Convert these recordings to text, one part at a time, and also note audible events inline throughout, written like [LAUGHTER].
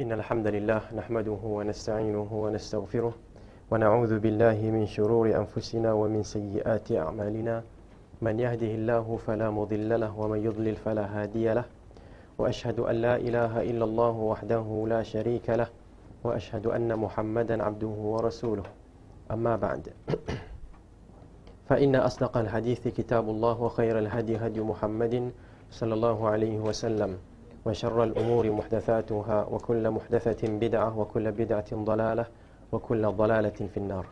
إن الحمد لله نحمده ونستعينه ونستغفره ونعوذ بالله من شرور أنفسنا ومن سيئات أعمالنا من يهده الله فلا مضل له ومن يضلل فلا هادي له وأشهد أن لا إله إلا الله وحده لا شريك له وأشهد أن محمدا عبده ورسوله أما بعد [CLEARS THROAT] فإن أصدق الحديث كتاب الله وخير الهدي هدي محمد صلى الله عليه وسلم وشر الأمور محدثاتها وكل محدثة بدعة وكل بدعة ضلالة وكل ضلالة في النار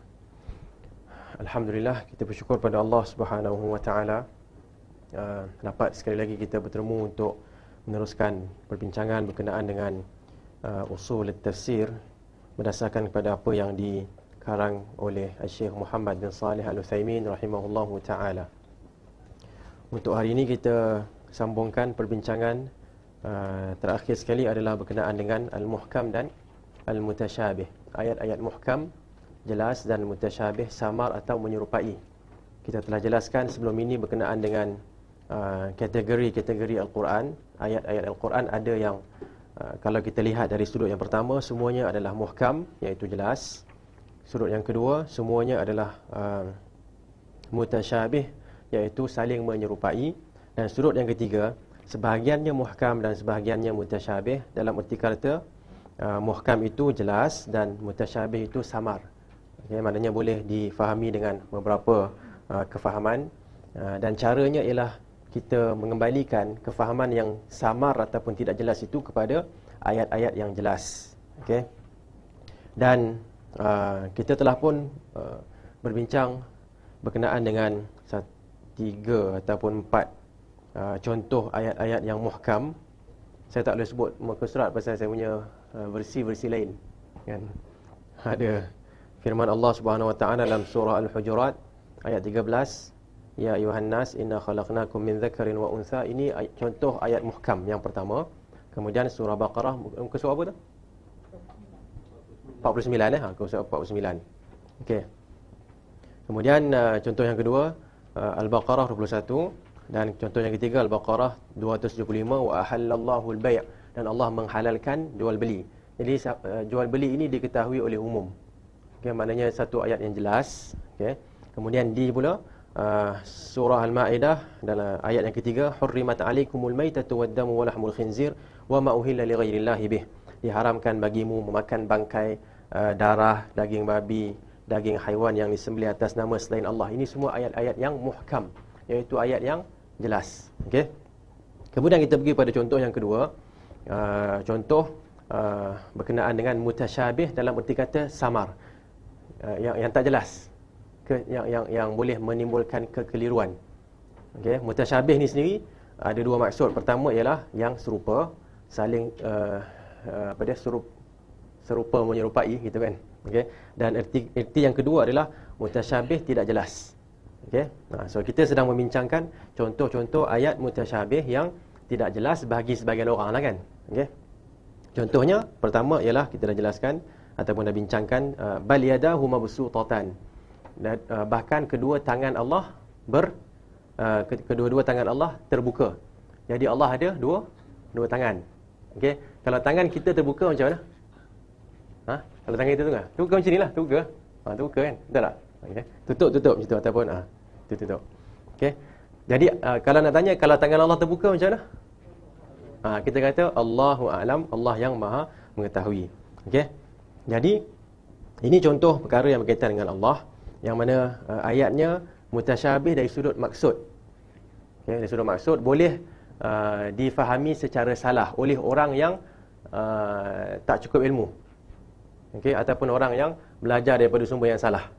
الحمد لله kita bersyukur pada Allah Subhanahu wa taala uh, dapat sekali lagi kita bertemu untuk meneruskan perbincangan berkenaan dengan uh, usul tafsir berdasarkan kepada apa yang dikarang oleh Syekh Muhammad bin Saleh Al-Utsaimin rahimahullahu taala untuk hari ini kita sambungkan perbincangan Ah, terakhir sekali adalah berkenaan dengan al-muhkam dan al-mutashabih. Ayat-ayat muhkam jelas dan mutashabih samar atau menyerupai. Kita telah jelaskan sebelum ini berkenaan dengan uh, ah, kategori-kategori al-Quran. Ayat-ayat al-Quran ada yang uh, kalau kita lihat dari sudut yang pertama semuanya adalah muhkam iaitu jelas. Sudut yang kedua semuanya adalah uh, mutashabih iaitu saling menyerupai dan sudut yang ketiga sebahagiannya muhkam dan sebahagiannya mutasyabih dalam erti kata uh, muhkam itu jelas dan mutasyabih itu samar okay, maknanya boleh difahami dengan beberapa uh, kefahaman uh, dan caranya ialah kita mengembalikan kefahaman yang samar ataupun tidak jelas itu kepada ayat-ayat yang jelas okay? dan uh, kita telah pun uh, berbincang berkenaan dengan satu, tiga ataupun empat Ah, contoh ayat-ayat yang muhkam saya tak boleh sebut muka surat pasal saya punya ah, versi-versi lain kan ada firman Allah Subhanahu wa taala dalam surah al-hujurat ayat 13 ya yuhannas, nas inna khalaqnakum min dhakarin wa untha ini contoh ayat muhkam yang pertama kemudian surah baqarah muka surat apa tu 49 eh ah, muka surat 49 okey kemudian contoh yang kedua al-baqarah 21 dan contoh yang ketiga Al-Baqarah 275 wa ahallallahu al-bay' dan Allah menghalalkan jual beli. Jadi eh, jual beli ini diketahui oleh umum. Okey maknanya satu ayat yang jelas, okey. Kemudian di pula uh, surah Al-Maidah dalam ayat yang ketiga hurrimat alaikumul maytatu waddamu walahmul khinzir wama uhilla lighairillahi bih. Diharamkan bagimu memakan bangkai uh, darah daging babi, daging haiwan yang disembelih atas nama selain Allah. Ini semua ayat-ayat yang muhkam iaitu ayat yang jelas. Okey. Kemudian kita pergi pada contoh yang kedua. Uh, contoh uh, berkenaan dengan mutasyabih dalam erti kata samar. Uh, yang yang tak jelas. Ke, yang yang yang boleh menimbulkan kekeliruan. Okey, mutasyabih ni sendiri ada dua maksud. Pertama ialah yang serupa, saling uh, uh, apa dia serup, serupa menyerupai gitu kan. Okey. Dan erti erti yang kedua adalah mutasyabih tidak jelas. Okey. Nah, ha, so kita sedang membincangkan contoh-contoh ayat mutasyabih yang tidak jelas bagi sebagian orang lah kan. Okey. Contohnya pertama ialah kita dah jelaskan ataupun dah bincangkan uh, bal yadahu mabsuutatan. Dan uh, bahkan kedua tangan Allah ber uh, kedua-dua tangan Allah terbuka. Jadi Allah ada dua dua tangan. Okey. Kalau tangan kita terbuka macam mana? Ha? Kalau tangan kita tu ke? Terbuka macam nilah, terbuka. Ha, terbuka kan? Betul tak? Okay. Eh? Tutup tutup macam tu ataupun ah tutup tutup. Okey. Jadi uh, kalau nak tanya kalau tangan Allah terbuka macam mana? Uh, kita kata Allahu a'lam, Allah yang Maha mengetahui. Okey. Jadi ini contoh perkara yang berkaitan dengan Allah yang mana uh, ayatnya mutasyabih dari sudut maksud. Okey, dari sudut maksud boleh uh, difahami secara salah oleh orang yang uh, tak cukup ilmu. Okey, ataupun orang yang belajar daripada sumber yang salah.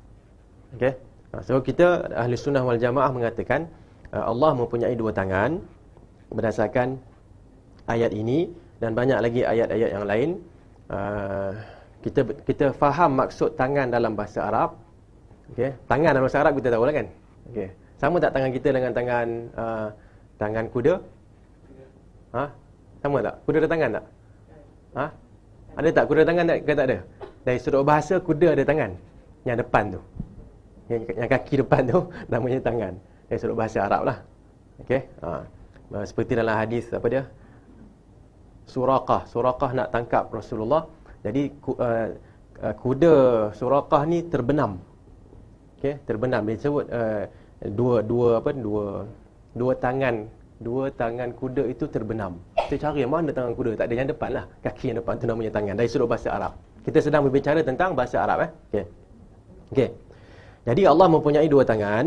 Okey. Ha, so kita ahli sunnah wal jamaah mengatakan uh, Allah mempunyai dua tangan berdasarkan ayat ini dan banyak lagi ayat-ayat yang lain. Uh, kita kita faham maksud tangan dalam bahasa Arab. Okey. Tangan dalam bahasa Arab kita tahu lah kan. Okey. Sama tak tangan kita dengan tangan uh, tangan kuda? Ha? Sama tak? Kuda ada tangan tak? Ha? Ada tak kuda tangan tak? Kata tak ada. Dari sudut bahasa kuda ada tangan yang depan tu yang, yang kaki depan tu [LAUGHS] namanya tangan. Dari eh, sudut bahasa Arab lah. Okay. Ha. ha. seperti dalam hadis apa dia? Suraqah. Suraqah nak tangkap Rasulullah. Jadi eh, eh, kuda Suraqah ni terbenam. Okay. Terbenam. Dia sebut uh, dua, dua apa? Dua, dua tangan dua tangan kuda itu terbenam. Kita cari mana tangan kuda. Tak ada yang depan lah. Kaki yang depan tu namanya tangan. Dari sudut bahasa Arab. Kita sedang berbicara tentang bahasa Arab. Eh? Okay. Okay. Jadi Allah mempunyai dua tangan,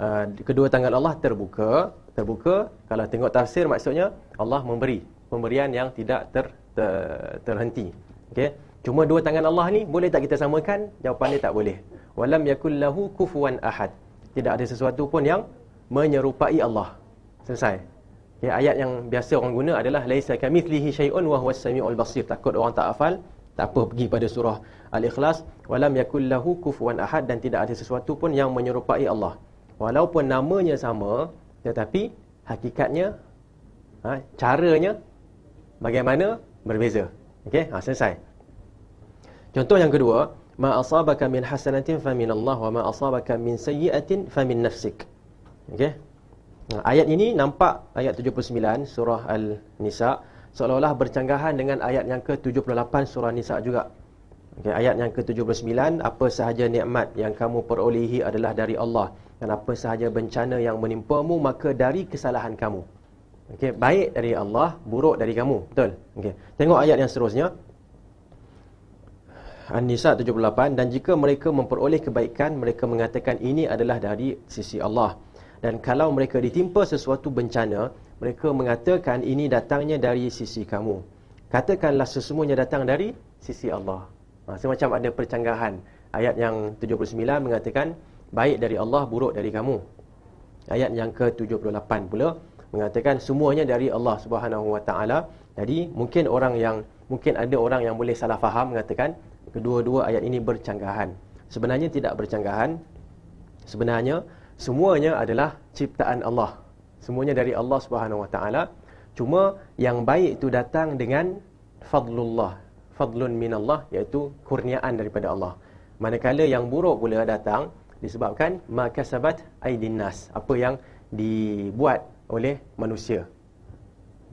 uh, kedua tangan Allah terbuka, terbuka. Kalau tengok tafsir maksudnya Allah memberi, pemberian yang tidak ter, ter terhenti. Okay, Cuma dua tangan Allah ni boleh tak kita samakan? Jawapan dia tak boleh. Walam yakul lahu kufuwan ahad. Tidak ada sesuatu pun yang menyerupai Allah. Selesai. Okay, ayat yang biasa orang guna adalah laisa kamithlihi syai'un wa huwas samiul basir. Takut orang tak hafal, tak apa pergi pada surah al-ikhlas walam yakul lahu kufuwan ahad dan tidak ada sesuatu pun yang menyerupai Allah. Walaupun namanya sama tetapi hakikatnya ha, caranya bagaimana berbeza. Okey, ha, selesai. Contoh yang kedua, ma asabaka min hasanatin fa min Allah wa ma asabaka min sayyi'atin fa min nafsik. Okey. Ayat ini nampak ayat 79 surah Al-Nisa seolah-olah bercanggahan dengan ayat yang ke-78 surah Nisa juga. Okay, ayat yang ke-79, apa sahaja nikmat yang kamu perolehi adalah dari Allah dan apa sahaja bencana yang menimpamu maka dari kesalahan kamu. Okey, baik dari Allah, buruk dari kamu. Betul. Okey. Tengok ayat yang seterusnya. An-Nisa 78 dan jika mereka memperoleh kebaikan, mereka mengatakan ini adalah dari sisi Allah. Dan kalau mereka ditimpa sesuatu bencana, mereka mengatakan ini datangnya dari sisi kamu. Katakanlah sesungguhnya datang dari sisi Allah. Maksudnya ah, macam ada percanggahan Ayat yang 79 mengatakan Baik dari Allah, buruk dari kamu Ayat yang ke-78 pula Mengatakan semuanya dari Allah SWT Jadi mungkin orang yang Mungkin ada orang yang boleh salah faham Mengatakan kedua-dua ayat ini bercanggahan Sebenarnya tidak bercanggahan Sebenarnya semuanya adalah ciptaan Allah Semuanya dari Allah SWT Cuma yang baik itu datang dengan Fadlullah fadlun min Allah iaitu kurniaan daripada Allah. Manakala yang buruk pula datang disebabkan makasabat aidin nas, apa yang dibuat oleh manusia.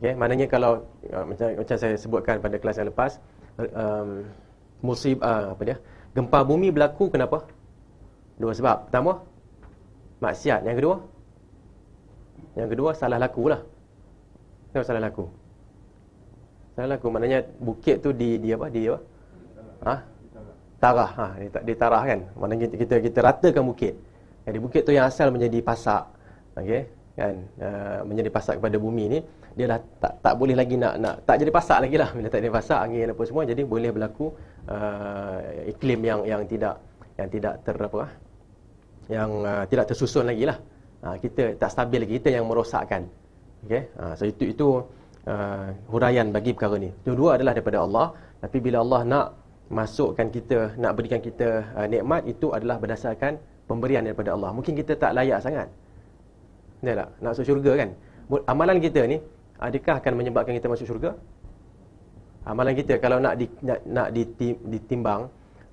Okey, maknanya kalau uh, macam macam saya sebutkan pada kelas yang lepas um, musib uh, apa dia? Gempa bumi berlaku kenapa? Dua sebab. Pertama, maksiat. Yang kedua, yang kedua salah laku lah. Kenapa salah laku? Salah aku maknanya bukit tu di di apa? Di apa? Ha? Tarah. Ha, dia tak dia tarah kan. Maknanya kita, kita kita ratakan bukit. Jadi bukit tu yang asal menjadi pasak. Okey, kan? Uh, menjadi pasak kepada bumi ni, dia dah tak tak boleh lagi nak nak tak jadi pasak lagi lah bila tak jadi pasak angin apa semua jadi boleh berlaku uh, iklim yang yang tidak yang tidak ter apa lah, yang uh, tidak tersusun lagi lah uh, kita tak stabil lagi kita yang merosakkan okey uh, so itu itu uh, huraian bagi perkara ni. Dua-dua adalah daripada Allah, tapi bila Allah nak masukkan kita, nak berikan kita uh, nikmat itu adalah berdasarkan pemberian daripada Allah. Mungkin kita tak layak sangat. Betul tak? Nak masuk syurga kan? Amalan kita ni adakah akan menyebabkan kita masuk syurga? Amalan kita kalau nak di, nak, nak ditimbang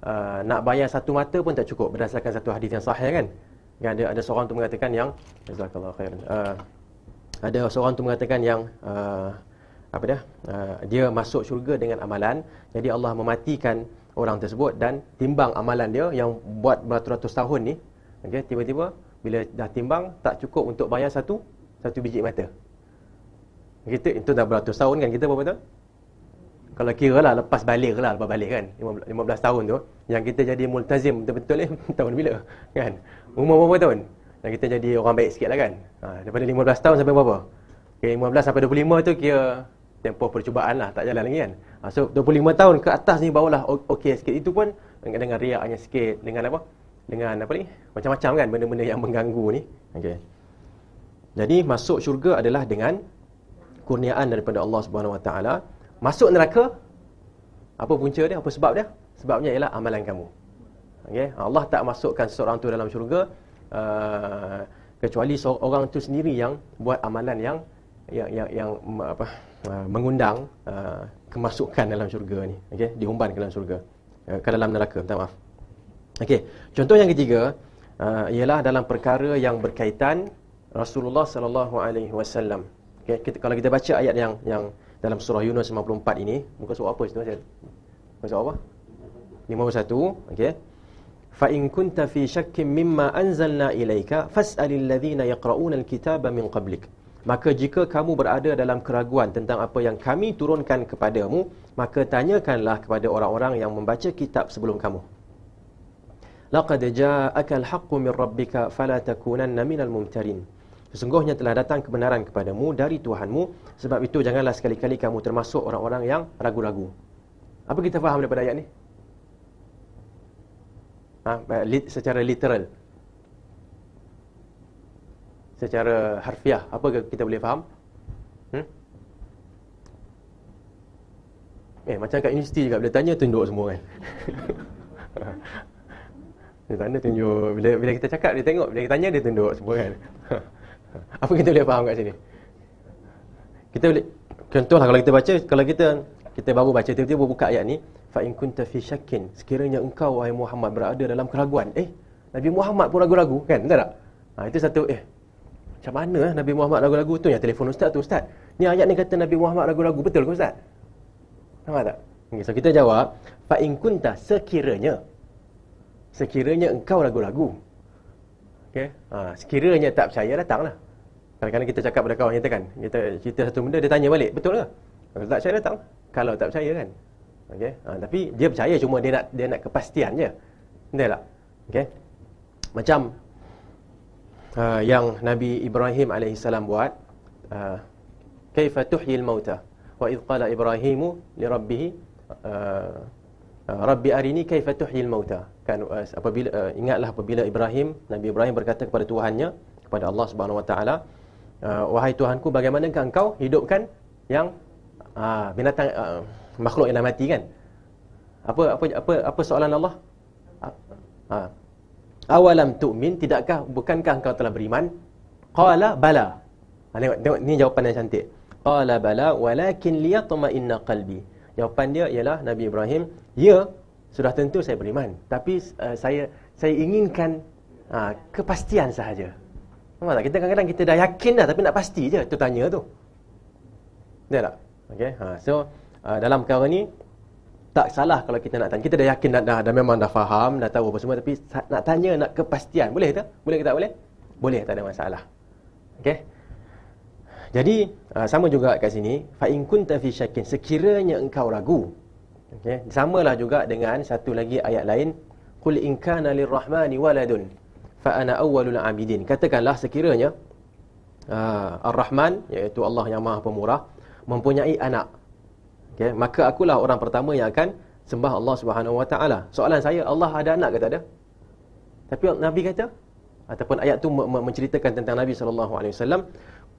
uh, nak bayar satu mata pun tak cukup berdasarkan satu hadis yang sahih kan? Kan ada ada seorang tu mengatakan yang jazakallahu khairan. Uh, ada seorang tu mengatakan yang uh, apa dah uh, dia masuk syurga dengan amalan jadi Allah mematikan orang tersebut dan timbang amalan dia yang buat beratus-ratus tahun ni okey tiba-tiba bila dah timbang tak cukup untuk bayar satu satu biji mata kita itu dah beratus tahun kan kita berapa tahun kalau kira lah lepas balik lah lepas balik kan 15, 15 tahun tu yang kita jadi multazim betul-betul ni eh? [LAUGHS] tahun bila kan umur berapa tahun dan kita jadi orang baik sikit lah kan ha, daripada 15 tahun sampai berapa okay, 15 sampai 25 tu kira tempoh percubaan lah tak jalan lagi kan ha, so 25 tahun ke atas ni bawah lah. ok sikit itu pun dengan, dengan riaknya sikit dengan apa dengan apa ni macam-macam kan benda-benda yang mengganggu ni okay. jadi masuk syurga adalah dengan kurniaan daripada Allah Subhanahu Wa Taala masuk neraka apa punca dia apa sebab dia sebabnya ialah amalan kamu okay. Ha, Allah tak masukkan seseorang tu dalam syurga uh, kecuali orang tu sendiri yang buat amalan yang yang yang, yang mm, apa uh, mengundang uh, kemasukan dalam syurga ni okey diumban ke dalam syurga uh, ke dalam neraka minta maaf okey contoh yang ketiga uh, ialah dalam perkara yang berkaitan Rasulullah sallallahu alaihi wasallam okey kita, kalau kita baca ayat yang yang dalam surah Yunus 54 ini muka surat apa itu saya muka surat apa 51 okey فإن كنت في شك مما أنزلنا إليك فاسأل الذين يقرؤون الكتاب من قبلك Maka jika kamu berada dalam keraguan tentang apa yang kami turunkan kepadamu, maka tanyakanlah kepada orang-orang yang membaca kitab sebelum kamu. Laqad ja'aka al-haqqu min rabbika fala takunanna minal mumtarin. Sesungguhnya telah datang kebenaran kepadamu dari Tuhanmu, sebab itu janganlah sekali-kali kamu termasuk orang-orang yang ragu-ragu. Apa kita faham daripada ayat ni? ha, secara literal secara harfiah apa kita boleh faham hmm? eh macam kat universiti juga bila tanya tunjuk semua kan [LAUGHS] dia tanya tunjuk bila bila kita cakap dia tengok bila kita tanya dia tunjuk semua kan [LAUGHS] apa kita boleh faham kat sini kita boleh contohlah kalau kita baca kalau kita kita baru baca tiba-tiba buka ayat ni fa in kunta fi syakkin sekiranya engkau wahai Muhammad berada dalam keraguan eh Nabi Muhammad pun ragu-ragu kan betul tak ha, itu satu eh macam mana eh, Nabi Muhammad ragu-ragu tu ya. telefon ustaz tu ustaz ni ayat ni kata Nabi Muhammad ragu-ragu betul ke ustaz nampak tak okay, so kita jawab fa in kunta sekiranya sekiranya engkau ragu-ragu okey ha, sekiranya tak percaya datanglah Kadang-kadang kita cakap pada kawan kita kan, kita cerita satu benda, dia tanya balik, betul ke? Kalau tak percaya datang. Kalau tak percaya kan, Okey. Ha, tapi dia percaya cuma dia nak dia nak kepastian je. Betul tak? Okey. Macam uh, yang Nabi Ibrahim alaihi salam buat, uh, kaifa tuhyi mauta Wa id qala Ibrahim li rabbih, uh, ha, Rabbi arini kaifa tuhyi mauta Kan uh, apabila uh, ingatlah apabila Ibrahim, Nabi Ibrahim berkata kepada Tuhannya, kepada Allah Subhanahu wa taala, wahai Tuhanku bagaimana engkau hidupkan yang uh, binatang uh, makhluk yang dah mati kan apa apa apa apa soalan Allah ha awalam tu'min tidakkah bukankah engkau telah beriman qala bala ha, tengok, tengok ni jawapan yang cantik qala bala walakin liyatma'inna qalbi jawapan dia ialah Nabi Ibrahim ya sudah tentu saya beriman tapi uh, saya saya inginkan ha, kepastian sahaja nampak kita kadang-kadang kita dah yakin dah tapi nak pasti je tu tanya tu dia tak okey ha so Ah, dalam perkara ni tak salah kalau kita nak tanya. Kita dah yakin dah, dah, dah memang dah faham, dah tahu apa semua tapi nak tanya nak kepastian. Boleh tak? Boleh ke tak boleh? Boleh, tak ada masalah. Okey. Jadi, uh, sama juga kat sini, fa in kunta fi syakin, sekiranya engkau ragu. Okey, samalah juga dengan satu lagi ayat lain, qul in kana lirrahmani waladun fa ana awwalul abidin. Katakanlah sekiranya uh, Ar-Rahman iaitu Allah yang Maha Pemurah mempunyai anak okay, maka akulah orang pertama yang akan sembah Allah Subhanahu Wa Taala. Soalan saya, Allah ada anak ke tak ada? Tapi Nabi kata ataupun ayat tu menceritakan tentang Nabi saw. alaihi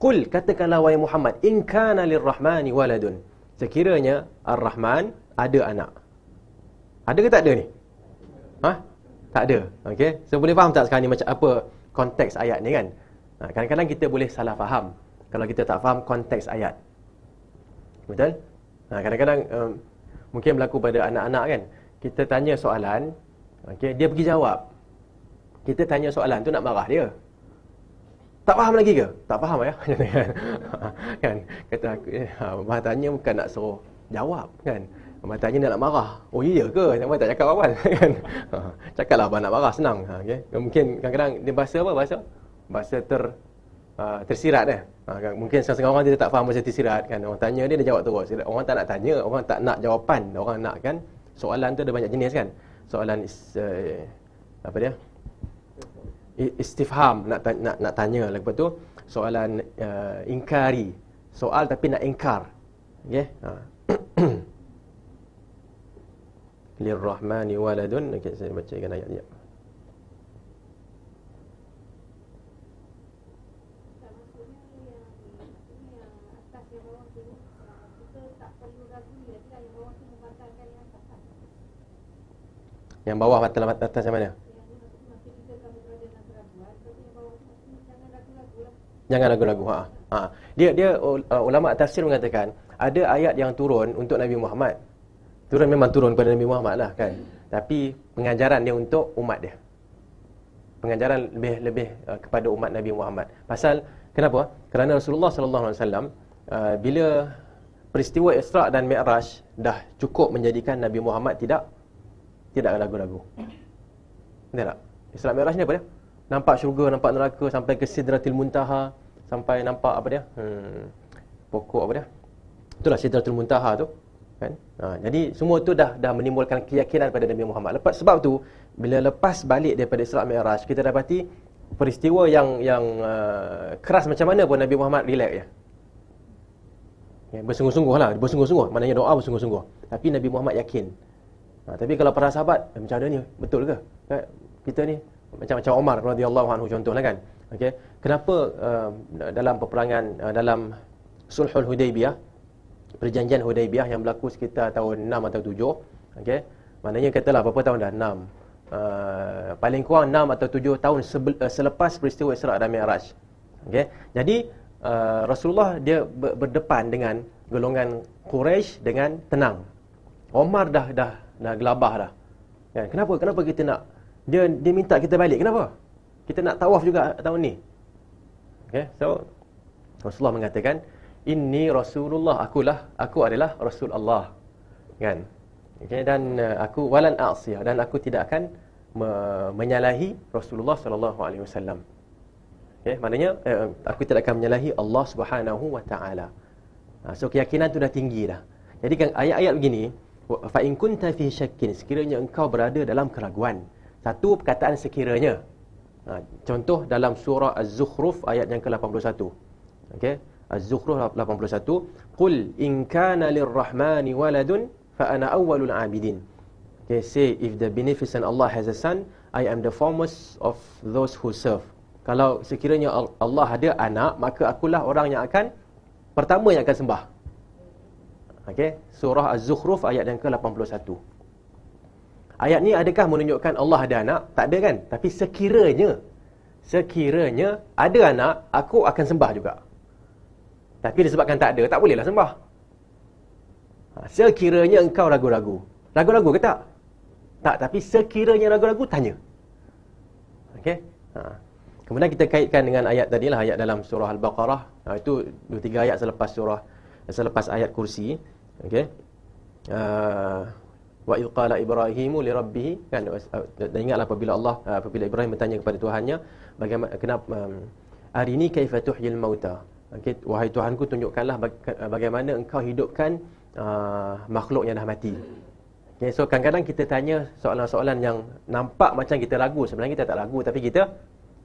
"Qul katakanlah wahai Muhammad, in kana lirrahmani waladun." Sekiranya Ar-Rahman ada anak. Ada ke tak ada ni? Ha? Tak ada. Okay, So boleh faham tak sekarang ni macam apa konteks ayat ni kan? Ha, kadang-kadang kita boleh salah faham kalau kita tak faham konteks ayat. Betul? Nah, ha, kadang-kadang um, mungkin berlaku pada anak-anak kan. Kita tanya soalan, okey, dia pergi jawab. Kita tanya soalan tu nak marah dia. Tak faham lagi ke? Tak faham ya. kan. [LAUGHS] Kan kata aku, eh, ha, tanya bukan nak suruh jawab kan. Abang tanya dia nak marah. Oh iya ke? Abang tak cakap awal [LAUGHS] kan. Ha, cakaplah abang nak marah senang. Ha, okay? Mungkin kadang-kadang dia bahasa apa? Bahasa bahasa ter Ah, tersirat eh. Ha, mungkin setengah orang dia tak faham pasal tersirat kan. Orang tanya dia dia jawab terus. Orang tak nak tanya, orang tak nak jawapan. Orang nak kan soalan tu ada banyak jenis kan. Soalan is, uh, apa dia? Istifham nak nak nak tanya lagi tu soalan uh, ingkari. Soal tapi nak ingkar. Okey. Ha. [COUGHS] Lirrahmani waladun. Okey saya bacakan ayat-ayat. Yang bawah mata lah, atas macam mana? Ya, kita jangan ragu-ragu. Ha. ha. Dia dia uh, ulama tafsir mengatakan ada ayat yang turun untuk Nabi Muhammad. Turun memang turun kepada Nabi Muhammad lah kan. Tapi pengajaran dia untuk umat dia. Pengajaran lebih lebih uh, kepada umat Nabi Muhammad. Pasal kenapa? Kerana Rasulullah sallallahu alaihi wasallam uh, bila peristiwa Isra dan Mi'raj dah cukup menjadikan Nabi Muhammad tidak tidak akan ragu-ragu. Betul tak? Isra Mi'raj ni apa dia? Nampak syurga, nampak neraka sampai ke Sidratil Muntaha, sampai nampak apa dia? Hmm. Pokok apa dia? Itulah Sidratil Muntaha tu. Kan? Ha, jadi semua tu dah dah menimbulkan keyakinan pada Nabi Muhammad. Lepas sebab tu bila lepas balik daripada Isra Mi'raj, kita dapati peristiwa yang yang uh, keras macam mana pun Nabi Muhammad relax ya. Ya, bersungguh-sungguh lah, bersungguh-sungguh. Maknanya doa bersungguh-sungguh. Tapi Nabi Muhammad yakin. Ha, tapi kalau para sahabat, eh, macam mana ni? Betul ke? Kan? Kita ni macam macam Omar radhiyallahu anhu contohlah kan. Okay, Kenapa uh, dalam peperangan uh, dalam Sulhul Hudaybiyah, perjanjian Hudaybiyah yang berlaku sekitar tahun 6 atau 7, okay? Maknanya katalah berapa tahun dah? 6. Uh, paling kurang 6 atau 7 tahun sebel, uh, selepas peristiwa Isra dan Mi'raj. Okey. Jadi Uh, Rasulullah dia berdepan dengan golongan Quraisy dengan tenang. Omar dah dah dah gelabah dah. Kan? Kenapa? Kenapa kita nak dia dia minta kita balik? Kenapa? Kita nak tawaf juga tahun ni. Okey. So Rasulullah mengatakan, "Inni Rasulullah, akulah, aku adalah Rasul Allah." Kan? Okay, dan eh, aku walan aksiah dan aku tidak akan me menyalahi Rasulullah sallallahu alaihi wasallam. Okey, maknanya eh, aku tidak akan menyalahi Allah Subhanahu wa taala. Ha, so keyakinan tu dah tinggi dah. Jadi kan ayat-ayat begini, fa in kunta fi syakkin sekiranya engkau berada dalam keraguan satu perkataan sekiranya ha, contoh dalam surah az-zukhruf ayat yang ke-81 okey az-zukhruf 81 qul in kana lirrahmani waladun fa ana awwalul abidin okay, say if the beneficent Allah has a son I am the foremost of those who serve kalau sekiranya Allah ada anak maka akulah orang yang akan pertama yang akan sembah Okey, surah Az-Zukhruf ayat yang ke-81. Ayat ni adakah menunjukkan Allah ada anak? Tak ada kan? Tapi sekiranya sekiranya ada anak, aku akan sembah juga. Tapi disebabkan tak ada, tak bolehlah sembah. Ha, sekiranya engkau ragu-ragu. Ragu-ragu ke tak? Tak, tapi sekiranya ragu-ragu, tanya. Okey? Ha. Kemudian kita kaitkan dengan ayat tadilah, ayat dalam surah Al-Baqarah. Ha, itu dua tiga ayat selepas surah, selepas ayat kursi. Okey. Ah, wa idh qala Ibrahimu li rabbih kan ah, dan ingatlah apabila Allah ah, apabila Ibrahim bertanya kepada Tuhannya bagaimana kenapa um, hari ini kaifa tuhyil mauta. Okey, wahai Tuhanku tunjukkanlah bagaimana engkau hidupkan uh, makhluk yang dah mati. Okay, so kadang-kadang kita tanya soalan-soalan yang nampak macam kita ragu sebenarnya kita tak ragu tapi kita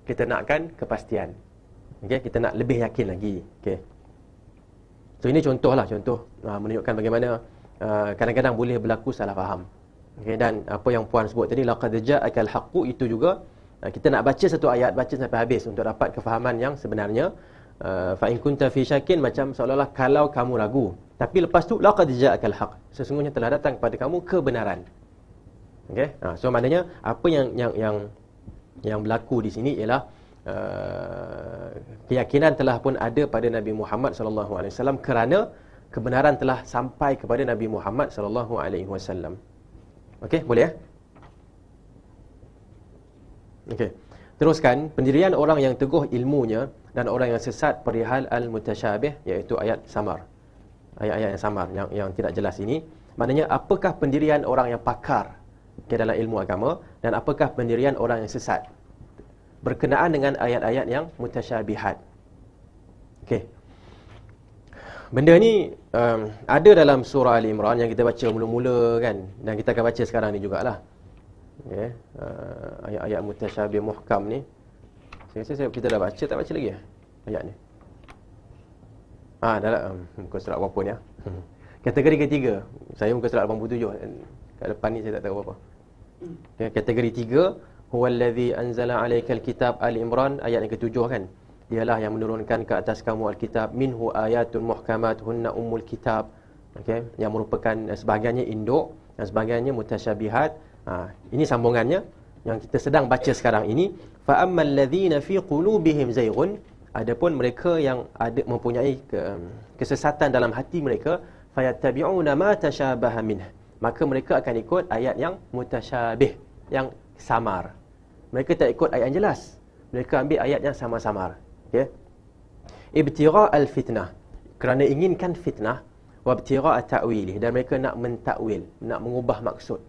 kita nakkan kepastian. Okey, kita nak lebih yakin lagi. Okey. So ini contoh lah, contoh uh, menunjukkan bagaimana uh, kadang-kadang boleh berlaku salah faham. Okay, dan apa yang puan sebut tadi laqad ja'akal haqqu itu juga uh, kita nak baca satu ayat baca sampai habis untuk dapat kefahaman yang sebenarnya uh, fa in kunta fi syakin macam seolah-olah kalau kamu ragu tapi lepas tu laqad ja'akal haqq sesungguhnya telah datang kepada kamu kebenaran. Okey. Uh, so maknanya apa yang yang yang yang berlaku di sini ialah Eh, keyakinan telah pun ada pada Nabi Muhammad sallallahu alaihi wasallam kerana kebenaran telah sampai kepada Nabi Muhammad sallallahu alaihi wasallam. Okey, boleh ya? Okey. Teruskan pendirian orang yang teguh ilmunya dan orang yang sesat perihal al-mutasyabih iaitu ayat samar. Ayat-ayat yang samar yang yang tidak jelas ini. Maknanya apakah pendirian orang yang pakar ke dalam ilmu agama dan apakah pendirian orang yang sesat? berkenaan dengan ayat-ayat yang mutasyabihat. Okey. Benda ni um, ada dalam surah Ali Imran yang kita baca mula-mula kan dan kita akan baca sekarang ni jugalah. Okey. Uh, ayat-ayat mutasyabih muhkam ni. Saya rasa saya, kita dah baca tak baca lagi ya? ayat ni. Ah ha, dalam hmm, um, muka surat berapa ni ah? Ya. Hmm. Kategori ketiga. Saya muka surat 87 kat depan ni saya tak tahu apa. Okay, kategori tiga Huwallazi anzala alaikal kitab al-Imran ayat yang ketujuh kan. Dialah yang menurunkan ke atas kamu al-kitab minhu ayatun muhkamat hunna ummul kitab. Okey, yang merupakan eh, sebahagiannya induk dan sebahagiannya mutasyabihat. Ha, ini sambungannya yang kita sedang baca sekarang ini fa ammal ladzina fi qulubihim zaighun adapun mereka yang ada mempunyai um, kesesatan dalam hati mereka fayattabi'una ma tashabaha minh maka mereka akan ikut ayat yang mutasyabih yang samar mereka tak ikut ayat yang jelas mereka ambil ayat yang samar-samar okey ya. ibtira al fitnah kerana inginkan fitnah wa ibtira ta'wil dan mereka nak mentakwil nak mengubah maksud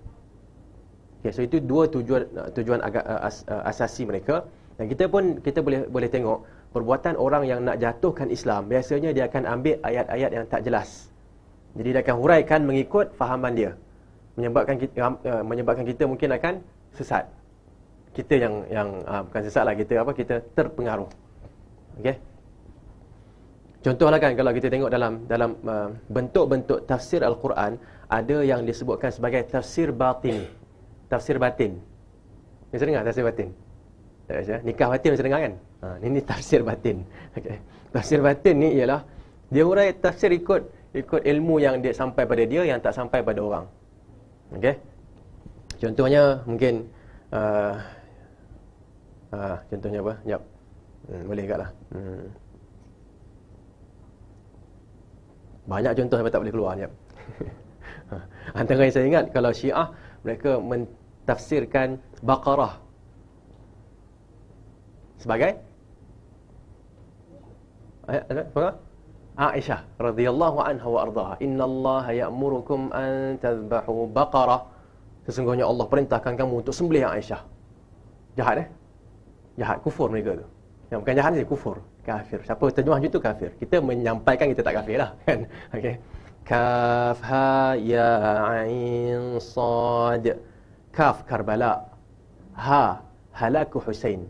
okey ya, so itu dua tujuan tujuan aga, uh, as, uh, asasi mereka dan kita pun kita boleh boleh tengok perbuatan orang yang nak jatuhkan Islam biasanya dia akan ambil ayat-ayat yang tak jelas jadi dia akan huraikan mengikut fahaman dia menyebabkan kita, uh, menyebabkan kita mungkin akan sesat kita yang yang uh, bukan sesat lah kita apa kita terpengaruh. Okey. Contohlah kan kalau kita tengok dalam dalam ah, bentuk-bentuk uh, tafsir al-Quran ada yang disebutkan sebagai tafsir batin. Tafsir batin. Biasa dengar tafsir batin. Ya, nikah batin biasa dengar kan? Ha, ini, ini tafsir batin. [LAUGHS] Okey. Tafsir batin ni ialah dia urai tafsir ikut ikut ilmu yang dia sampai pada dia yang tak sampai pada orang. Okey. Contohnya mungkin uh, Ha, contohnya apa? Jap. Hmm, ha, boleh juga lah. Hmm. Ha. Banyak contoh sampai tak boleh keluar. Jap. [LAUGHS] ha. Antara yang saya ingat, kalau Syiah, mereka mentafsirkan Baqarah sebagai Ayat, Aisyah radhiyallahu anha wa ardaha inna Allah ya'murukum an tadhbahu baqarah sesungguhnya Allah perintahkan kamu untuk sembelih Aisyah jahat eh jahat ya, kufur mereka tu yang bukan jahat ni kufur kafir siapa terjemah macam tu kafir kita menyampaikan kita tak kafir lah [LAUGHS] kan okey kaf ha ya ain sad kaf karbala ha halaku husain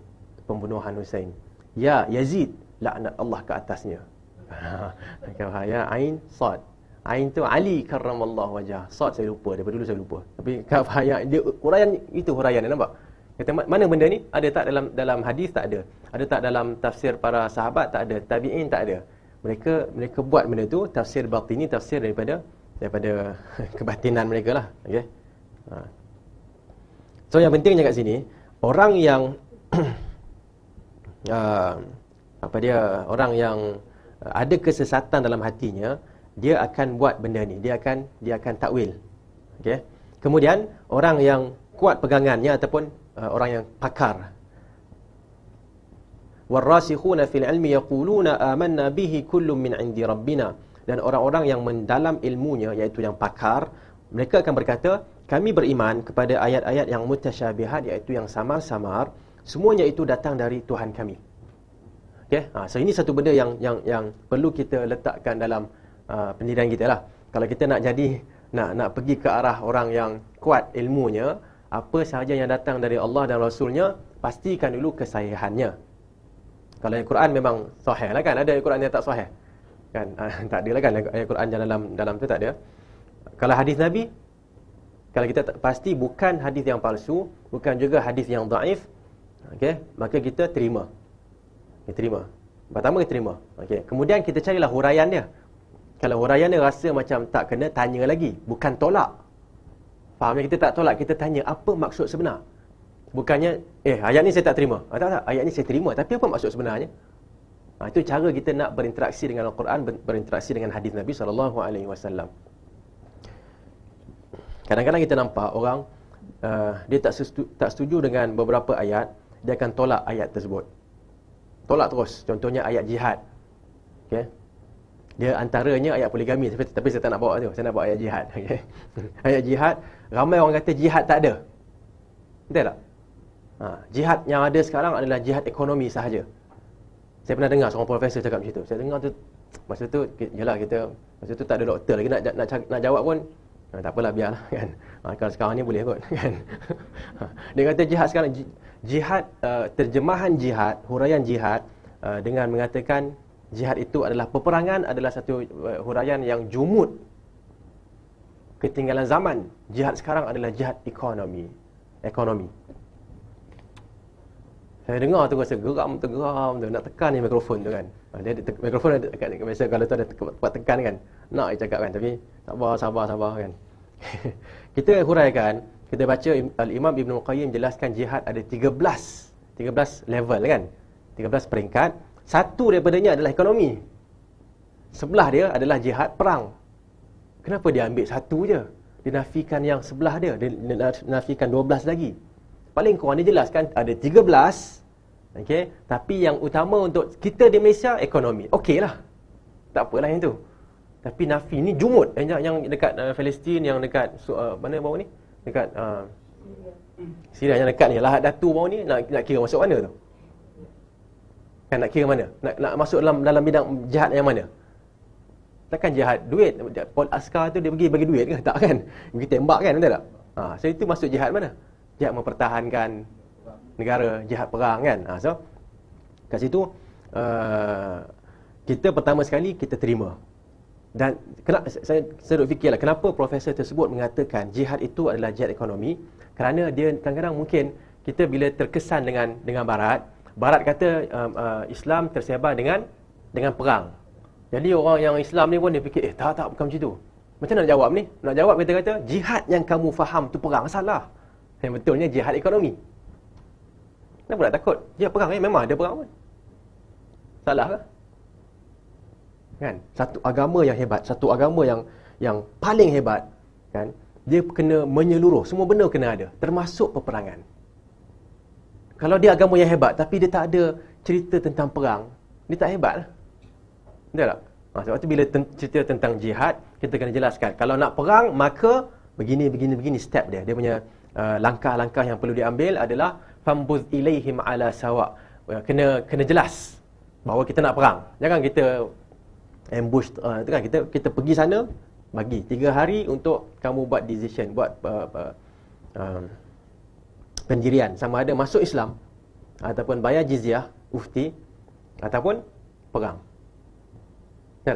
pembunuhan husain ya yazid laknat Allah ke atasnya [LAUGHS] kaf ha ya ain sad ain tu ali karramallahu wajah sad saya lupa daripada dulu saya lupa tapi kaf ha ya dia huraian itu huraian nampak Kata mana benda ni? Ada tak dalam dalam hadis tak ada. Ada tak dalam tafsir para sahabat tak ada. Tabiin tak ada. Mereka mereka buat benda tu tafsir batini tafsir daripada daripada [LAUGHS] kebatinan mereka lah. Okay. Ha. So yang pentingnya kat sini orang yang [CLEARS THROAT] uh, apa dia orang yang ada kesesatan dalam hatinya dia akan buat benda ni dia akan dia akan takwil okay kemudian orang yang kuat pegangannya ataupun Uh, orang yang pakar. وَالرَّاسِخُونَ فِي الْعِلْمِ يَقُولُونَ آمَنَّا بِهِ كُلٌّ مِّنْ عِنْدِ رَبِّنَا Dan orang-orang yang mendalam ilmunya, iaitu yang pakar, mereka akan berkata, kami beriman kepada ayat-ayat yang mutasyabihat, iaitu yang samar-samar, semuanya itu datang dari Tuhan kami. Okay? Ha, so ini satu benda yang yang yang perlu kita letakkan dalam uh, pendidikan kita lah. Kalau kita nak jadi, nak nak pergi ke arah orang yang kuat ilmunya, apa sahaja yang datang dari Allah dan Rasulnya, pastikan dulu kesahihannya. Kalau yang Quran memang sahih lah kan, ada yang Quran yang tak sahih. Kan? [LAUGHS] Ah, tak ada lah kan, yang Quran yang dalam, dalam tu tak ada. Kalau hadis Nabi, kalau kita tak, pasti bukan hadis yang palsu, bukan juga hadis yang daif, okay? maka kita terima. Kita terima. Pertama kita terima. Okay. Kemudian kita carilah huraian dia. Kalau huraian dia rasa macam tak kena, tanya lagi. Bukan tolak. Fahamnya kita tak tolak, kita tanya apa maksud sebenar. Bukannya, eh ayat ni saya tak terima. Ah, tak tak, ayat ni saya terima. Tapi apa maksud sebenarnya? Ah, itu cara kita nak berinteraksi dengan Al-Quran, berinteraksi dengan hadis Nabi SAW. Kadang-kadang kita nampak orang, uh, dia tak, sesetu, tak setuju dengan beberapa ayat, dia akan tolak ayat tersebut. Tolak terus. Contohnya ayat jihad. Okay. Dia antaranya ayat poligami. Tapi, tapi saya tak nak bawa tu. Saya nak bawa ayat jihad. Okay. [LAUGHS] ayat jihad, Ramai orang kata jihad tak ada. Betul tak? Ha, jihad yang ada sekarang adalah jihad ekonomi sahaja. Saya pernah dengar seorang profesor cakap macam tu. Saya dengar tu, masa tu, jelah kita, masa tu tak ada doktor lagi nak, nak, nak jawab pun, ha, tak apalah biarlah [LAUGHS] kan. Ha, kalau sekarang ni boleh kot. [LAUGHS] Kan? Ha, dia kata jihad sekarang, jihad, uh, terjemahan jihad, huraian jihad, uh, dengan mengatakan jihad itu adalah peperangan adalah satu uh, huraian yang jumud ketinggalan zaman. Jihad sekarang adalah jihad ekonomi. Ekonomi. Saya dengar tu rasa geram tu geram tu nak tekan ni mikrofon tu kan. Ah, dia ada mikrofon ada dekat dekat biasa kalau tu ada tempat tekan kan. Nak dia cakap kan tapi sabar sabar sabar kan. [LAUGHS] kita huraikan, kita baca Al-Imam Ibn Qayyim jelaskan jihad ada 13. 13 level kan. 13 peringkat. Satu daripadanya adalah ekonomi. Sebelah dia adalah jihad perang. Kenapa dia ambil satu je? Dia nafikan yang sebelah dia. Dia nafikan belas lagi. Paling kurang dia jelas kan ada tiga belas. Okay? Tapi yang utama untuk kita di Malaysia, ekonomi. Okey lah. Tak apalah yang tu. Tapi nafi ni jumut. Eh, yang, yang dekat uh, Palestin, yang dekat so, uh, mana bawah ni? Dekat uh, Syria. yang dekat ni. Lahat Datu bawah ni nak, nak kira masuk mana tu? Kan nak kira mana? Nak, nak masuk dalam dalam bidang jahat yang mana? takkan jahat duit Paul askar tu dia pergi bagi duit ke [LAUGHS] tak kan pergi tembak kan betul tak ha so itu masuk jihad mana jihad mempertahankan negara jihad perang kan ha, so kat situ uh, kita pertama sekali kita terima dan kena saya saya duk fikirlah kenapa profesor tersebut mengatakan jihad itu adalah jihad ekonomi kerana dia kadang-kadang mungkin kita bila terkesan dengan dengan barat barat kata um, uh, Islam tersebar dengan dengan perang jadi orang yang Islam ni pun dia fikir, eh tak, tak, bukan macam tu. Macam nak jawab ni? Nak jawab kita kata, jihad yang kamu faham tu perang salah. Yang eh, betulnya jihad ekonomi. Kenapa nak takut? Ya perang ni, eh? memang ada perang pun. Salah ke? Kan? Satu agama yang hebat, satu agama yang yang paling hebat, kan? dia kena menyeluruh. Semua benda kena ada. Termasuk peperangan. Kalau dia agama yang hebat, tapi dia tak ada cerita tentang perang, dia tak hebat lah. Betul tak? Ha, sebab tu bila ten- cerita tentang jihad, kita kena jelaskan. Kalau nak perang, maka begini, begini, begini step dia. Dia punya uh, langkah-langkah yang perlu diambil adalah Fambuz ilaihim ala sawa. Uh, kena kena jelas bahawa kita nak perang. Jangan kita ambush uh, itu kan kita kita pergi sana bagi tiga hari untuk kamu buat decision buat uh, uh, um, pendirian sama ada masuk Islam ataupun bayar jizyah ufti ataupun perang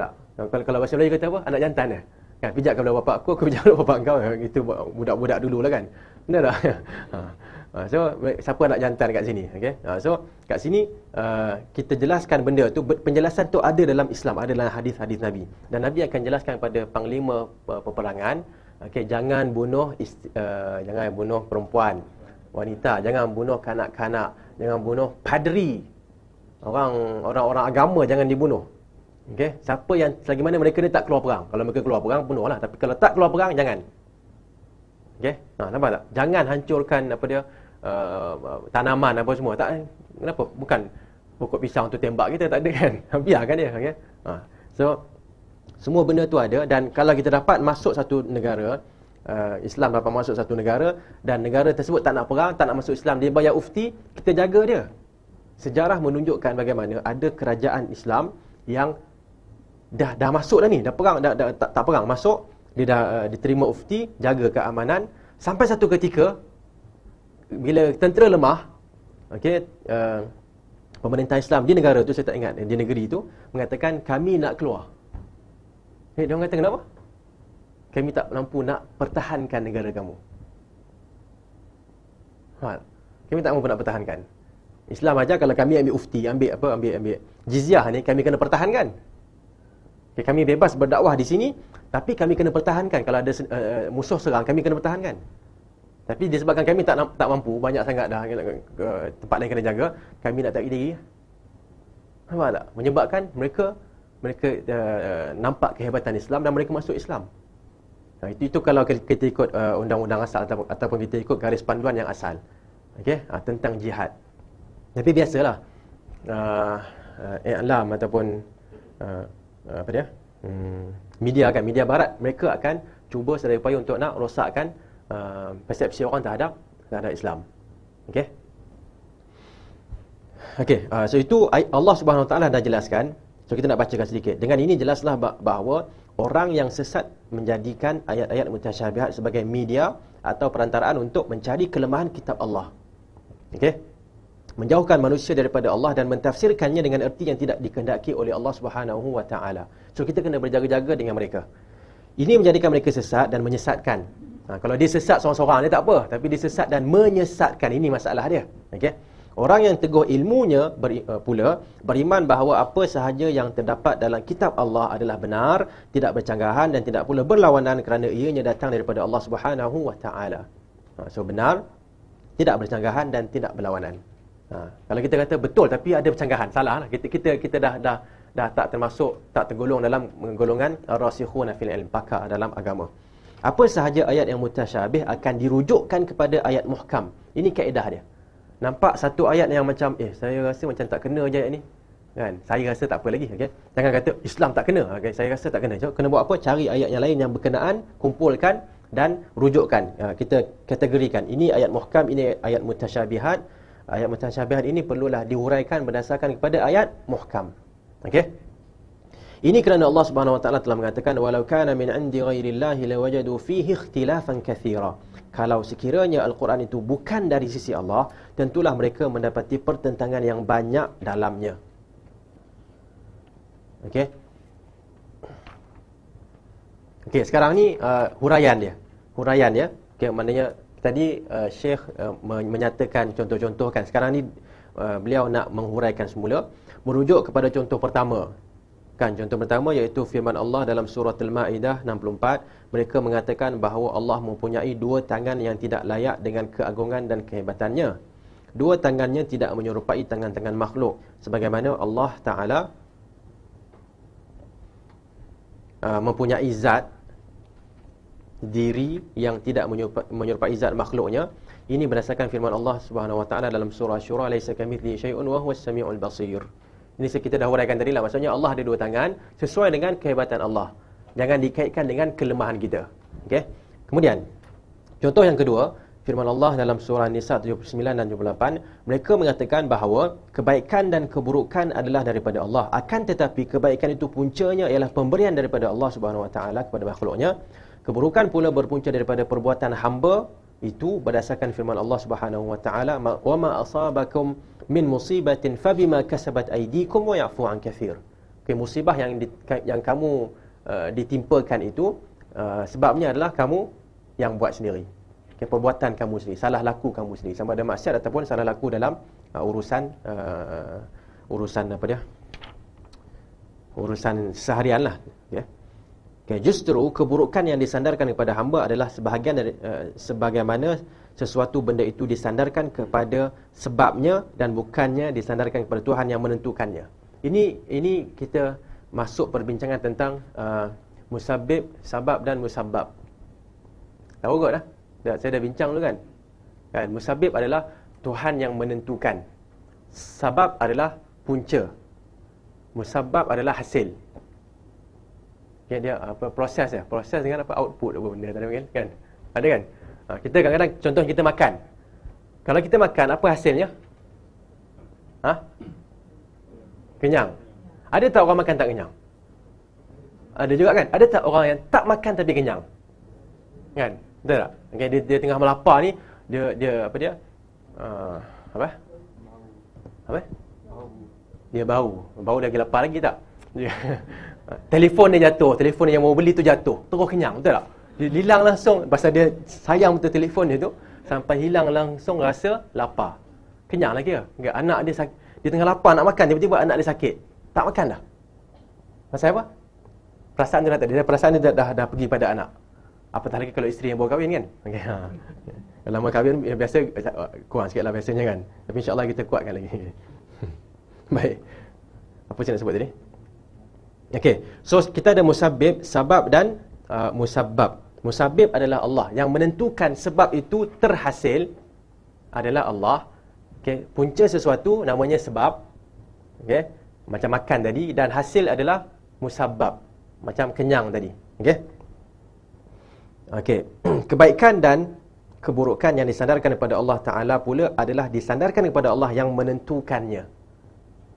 tak? Kalau, kalau bahasa Melayu kata apa? Anak jantan eh? Kan, pijak kepada bapak aku, aku pijak [LAUGHS] kepada bapak kau. Itu budak-budak dulu lah kan. Benar tak? [LAUGHS] Ha. ha. so, siapa anak jantan kat sini? Okay. Ha, so, kat sini uh, kita jelaskan benda tu. Penjelasan tu ada dalam Islam, ada dalam hadis-hadis Nabi. Dan Nabi akan jelaskan kepada panglima uh, peperangan. Okay, jangan bunuh uh, jangan bunuh perempuan, wanita, jangan bunuh kanak-kanak, jangan bunuh padri. orang-orang agama jangan dibunuh. Okay, siapa yang selagi mana mereka ni tak keluar perang. Kalau mereka keluar perang lah. tapi kalau tak keluar perang jangan. Okay, Ha, nampak tak? Jangan hancurkan apa dia uh, tanaman apa semua. Tak eh? kenapa? Bukan pokok pisang tu tembak kita tak ada kan. [LAUGHS] Ha, biarkan dia, okey. Ha. So semua benda tu ada dan kalau kita dapat masuk satu negara uh, Islam dapat masuk satu negara dan negara tersebut tak nak perang, tak nak masuk Islam, dia bayar ufti, kita jaga dia. Sejarah menunjukkan bagaimana ada kerajaan Islam yang dah dah masuk dah ni dah perang dah, dah tak, tak perang masuk dia dah uh, diterima ufti jaga keamanan sampai satu ketika bila tentera lemah okey uh, pemerintah Islam di negara tu saya tak ingat eh, di negeri tu mengatakan kami nak keluar eh hey, dia orang kata kenapa kami tak mampu nak pertahankan negara kamu ha kami tak mampu nak pertahankan Islam aja kalau kami ambil ufti ambil apa ambil ambil jizyah ni kami kena pertahankan Okay, kami bebas berdakwah di sini, tapi kami kena pertahankan. Kalau ada uh, musuh serang, kami kena pertahankan. Tapi disebabkan kami tak tak mampu, banyak sangat dah uh, tempat lain kena jaga, kami nak tarik diri. Nampak tak? Menyebabkan mereka mereka uh, nampak kehebatan Islam dan mereka masuk Islam. Nah, itu, itu kalau kita ikut undang-undang uh, asal ataupun, ataupun kita ikut garis panduan yang asal. Okay? Ha, ah, tentang jihad. Tapi biasalah. Uh, uh, Alam ataupun... Uh, Ah, apa dia? Hmm, media kan media barat mereka akan cuba sedaya upaya untuk nak rosakkan uh, persepsi orang terhadap terhadap Islam. Okey. Okey, uh, so itu Allah Subhanahu Wa Taala dah jelaskan. So kita nak bacakan sedikit. Dengan ini jelaslah bahawa orang yang sesat menjadikan ayat-ayat mutasyabihat sebagai media atau perantaraan untuk mencari kelemahan kitab Allah. Okey? menjauhkan manusia daripada Allah dan mentafsirkannya dengan erti yang tidak dikehendaki oleh Allah Subhanahu wa taala. So kita kena berjaga-jaga dengan mereka. Ini menjadikan mereka sesat dan menyesatkan. Ha, kalau dia sesat seorang-seorang dia tak apa, tapi dia sesat dan menyesatkan ini masalah dia. Okey. Orang yang teguh ilmunya ber, uh, eh, pula beriman bahawa apa sahaja yang terdapat dalam kitab Allah adalah benar, tidak bercanggahan dan tidak pula berlawanan kerana ianya datang daripada Allah Subhanahu wa taala. Ha, so benar, tidak bercanggahan dan tidak berlawanan. Ha, kalau kita kata betul tapi ada percanggahan, salah lah. Kita, kita, kita dah, dah, dah tak termasuk, tak tergolong dalam golongan rasikhuna fil ilm, pakar dalam agama. Apa sahaja ayat yang mutasyabih akan dirujukkan kepada ayat muhkam. Ini kaedah dia. Nampak satu ayat yang macam, eh saya rasa macam tak kena je ayat ni. Kan? Saya rasa tak apa lagi. Okay? Jangan kata Islam tak kena. Okay? Saya rasa tak kena. Kena buat apa? Cari ayat yang lain yang berkenaan, kumpulkan dan rujukkan. Ya, kita kategorikan. Ini ayat muhkam, ini ayat mutasyabihat ayat mutasyabihat ini perlulah diuraikan berdasarkan kepada ayat muhkam. Okey. Ini kerana Allah Subhanahu Wa Taala telah mengatakan walau kana min 'indi ghairillahi lawajadu fihi ikhtilafan kathira. Kalau sekiranya Al-Quran itu bukan dari sisi Allah, tentulah mereka mendapati pertentangan yang banyak dalamnya. Okey. Okey, sekarang ni uh, huraian dia. Huraian ya. Okey, maknanya tadi uh, Sheikh uh, menyatakan contoh-contoh kan sekarang ni uh, beliau nak menghuraikan semula merujuk kepada contoh pertama kan contoh pertama iaitu firman Allah dalam surah Al-Maidah 64 mereka mengatakan bahawa Allah mempunyai dua tangan yang tidak layak dengan keagungan dan kehebatannya dua tangannya tidak menyerupai tangan-tangan makhluk sebagaimana Allah taala uh, mempunyai zat diri yang tidak menyerupai zat makhluknya ini berdasarkan firman Allah Subhanahu wa taala dalam surah syura laisa kamithli syai'un wa huwas samiul basir ini kita dah huraikan tadi lah maksudnya Allah ada dua tangan sesuai dengan kehebatan Allah jangan dikaitkan dengan kelemahan kita okey kemudian contoh yang kedua firman Allah dalam surah nisa 79 dan 78 mereka mengatakan bahawa kebaikan dan keburukan adalah daripada Allah akan tetapi kebaikan itu puncanya ialah pemberian daripada Allah Subhanahu wa taala kepada makhluknya keburukan pula berpunca daripada perbuatan hamba itu berdasarkan firman Allah Subhanahu wa taala wa ma asabakum min musibatin fabima kasabat aydikum wa yafu an kathir okay, musibah yang di, yang kamu uh, ditimpakan itu uh, sebabnya adalah kamu yang buat sendiri okay, perbuatan kamu sendiri salah laku kamu sendiri sama ada maksiat ataupun salah laku dalam uh, urusan uh, urusan apa dia urusan seharianlah ya yeah. Okay, justru keburukan yang disandarkan kepada hamba adalah sebahagian dari uh, sebagaimana sesuatu benda itu disandarkan kepada sebabnya dan bukannya disandarkan kepada Tuhan yang menentukannya. Ini ini kita masuk perbincangan tentang uh, eh, musabib, sabab dan musabab. Tahu tak dah? saya dah bincang dulu kan? Kan musabib adalah Tuhan yang menentukan. Sabab adalah punca. Musabab adalah hasil. Okay, dia apa proses ya proses dengan apa output apa benda ada kan kan ada kan ha, kita kadang-kadang contoh kita makan kalau kita makan apa hasilnya ha kenyang ada tak orang makan tak kenyang ada juga kan ada tak orang yang tak makan tapi kenyang kan betul tak okay, dia, dia tengah melapar ni dia dia apa dia uh, apa apa dia bau bau lagi lapar lagi tak [LAUGHS] telefon dia jatuh, telefon yang mau beli tu jatuh, terus kenyang, betul tak? Dia hilang langsung, pasal dia sayang betul telefon dia tu, sampai hilang langsung rasa lapar. Kenyang lagi ke? Anak dia sakit, dia tengah lapar nak makan, tiba-tiba anak dia sakit. Tak makan dah. Pasal apa? Perasaan dia dah tak ada. Perasaan dia dah, dah, dah pergi pada anak. Apatah lagi kalau isteri yang bawa kahwin kan? Okay. Ha. Kalau lama kahwin, ya, biasa kurang sikit lah biasanya kan? Tapi insyaAllah kita kuatkan lagi. [LAUGHS] Baik. Apa saya nak sebut tadi? Okay, So kita ada musabib, sabab dan uh, musabbab. Musabbib adalah Allah yang menentukan sebab itu terhasil adalah Allah. Okay, punca sesuatu namanya sebab. Okay, Macam makan tadi dan hasil adalah musabab, Macam kenyang tadi. Okay, Okey. [CLEARS THROAT] Kebaikan dan keburukan yang disandarkan kepada Allah Taala pula adalah disandarkan kepada Allah yang menentukannya.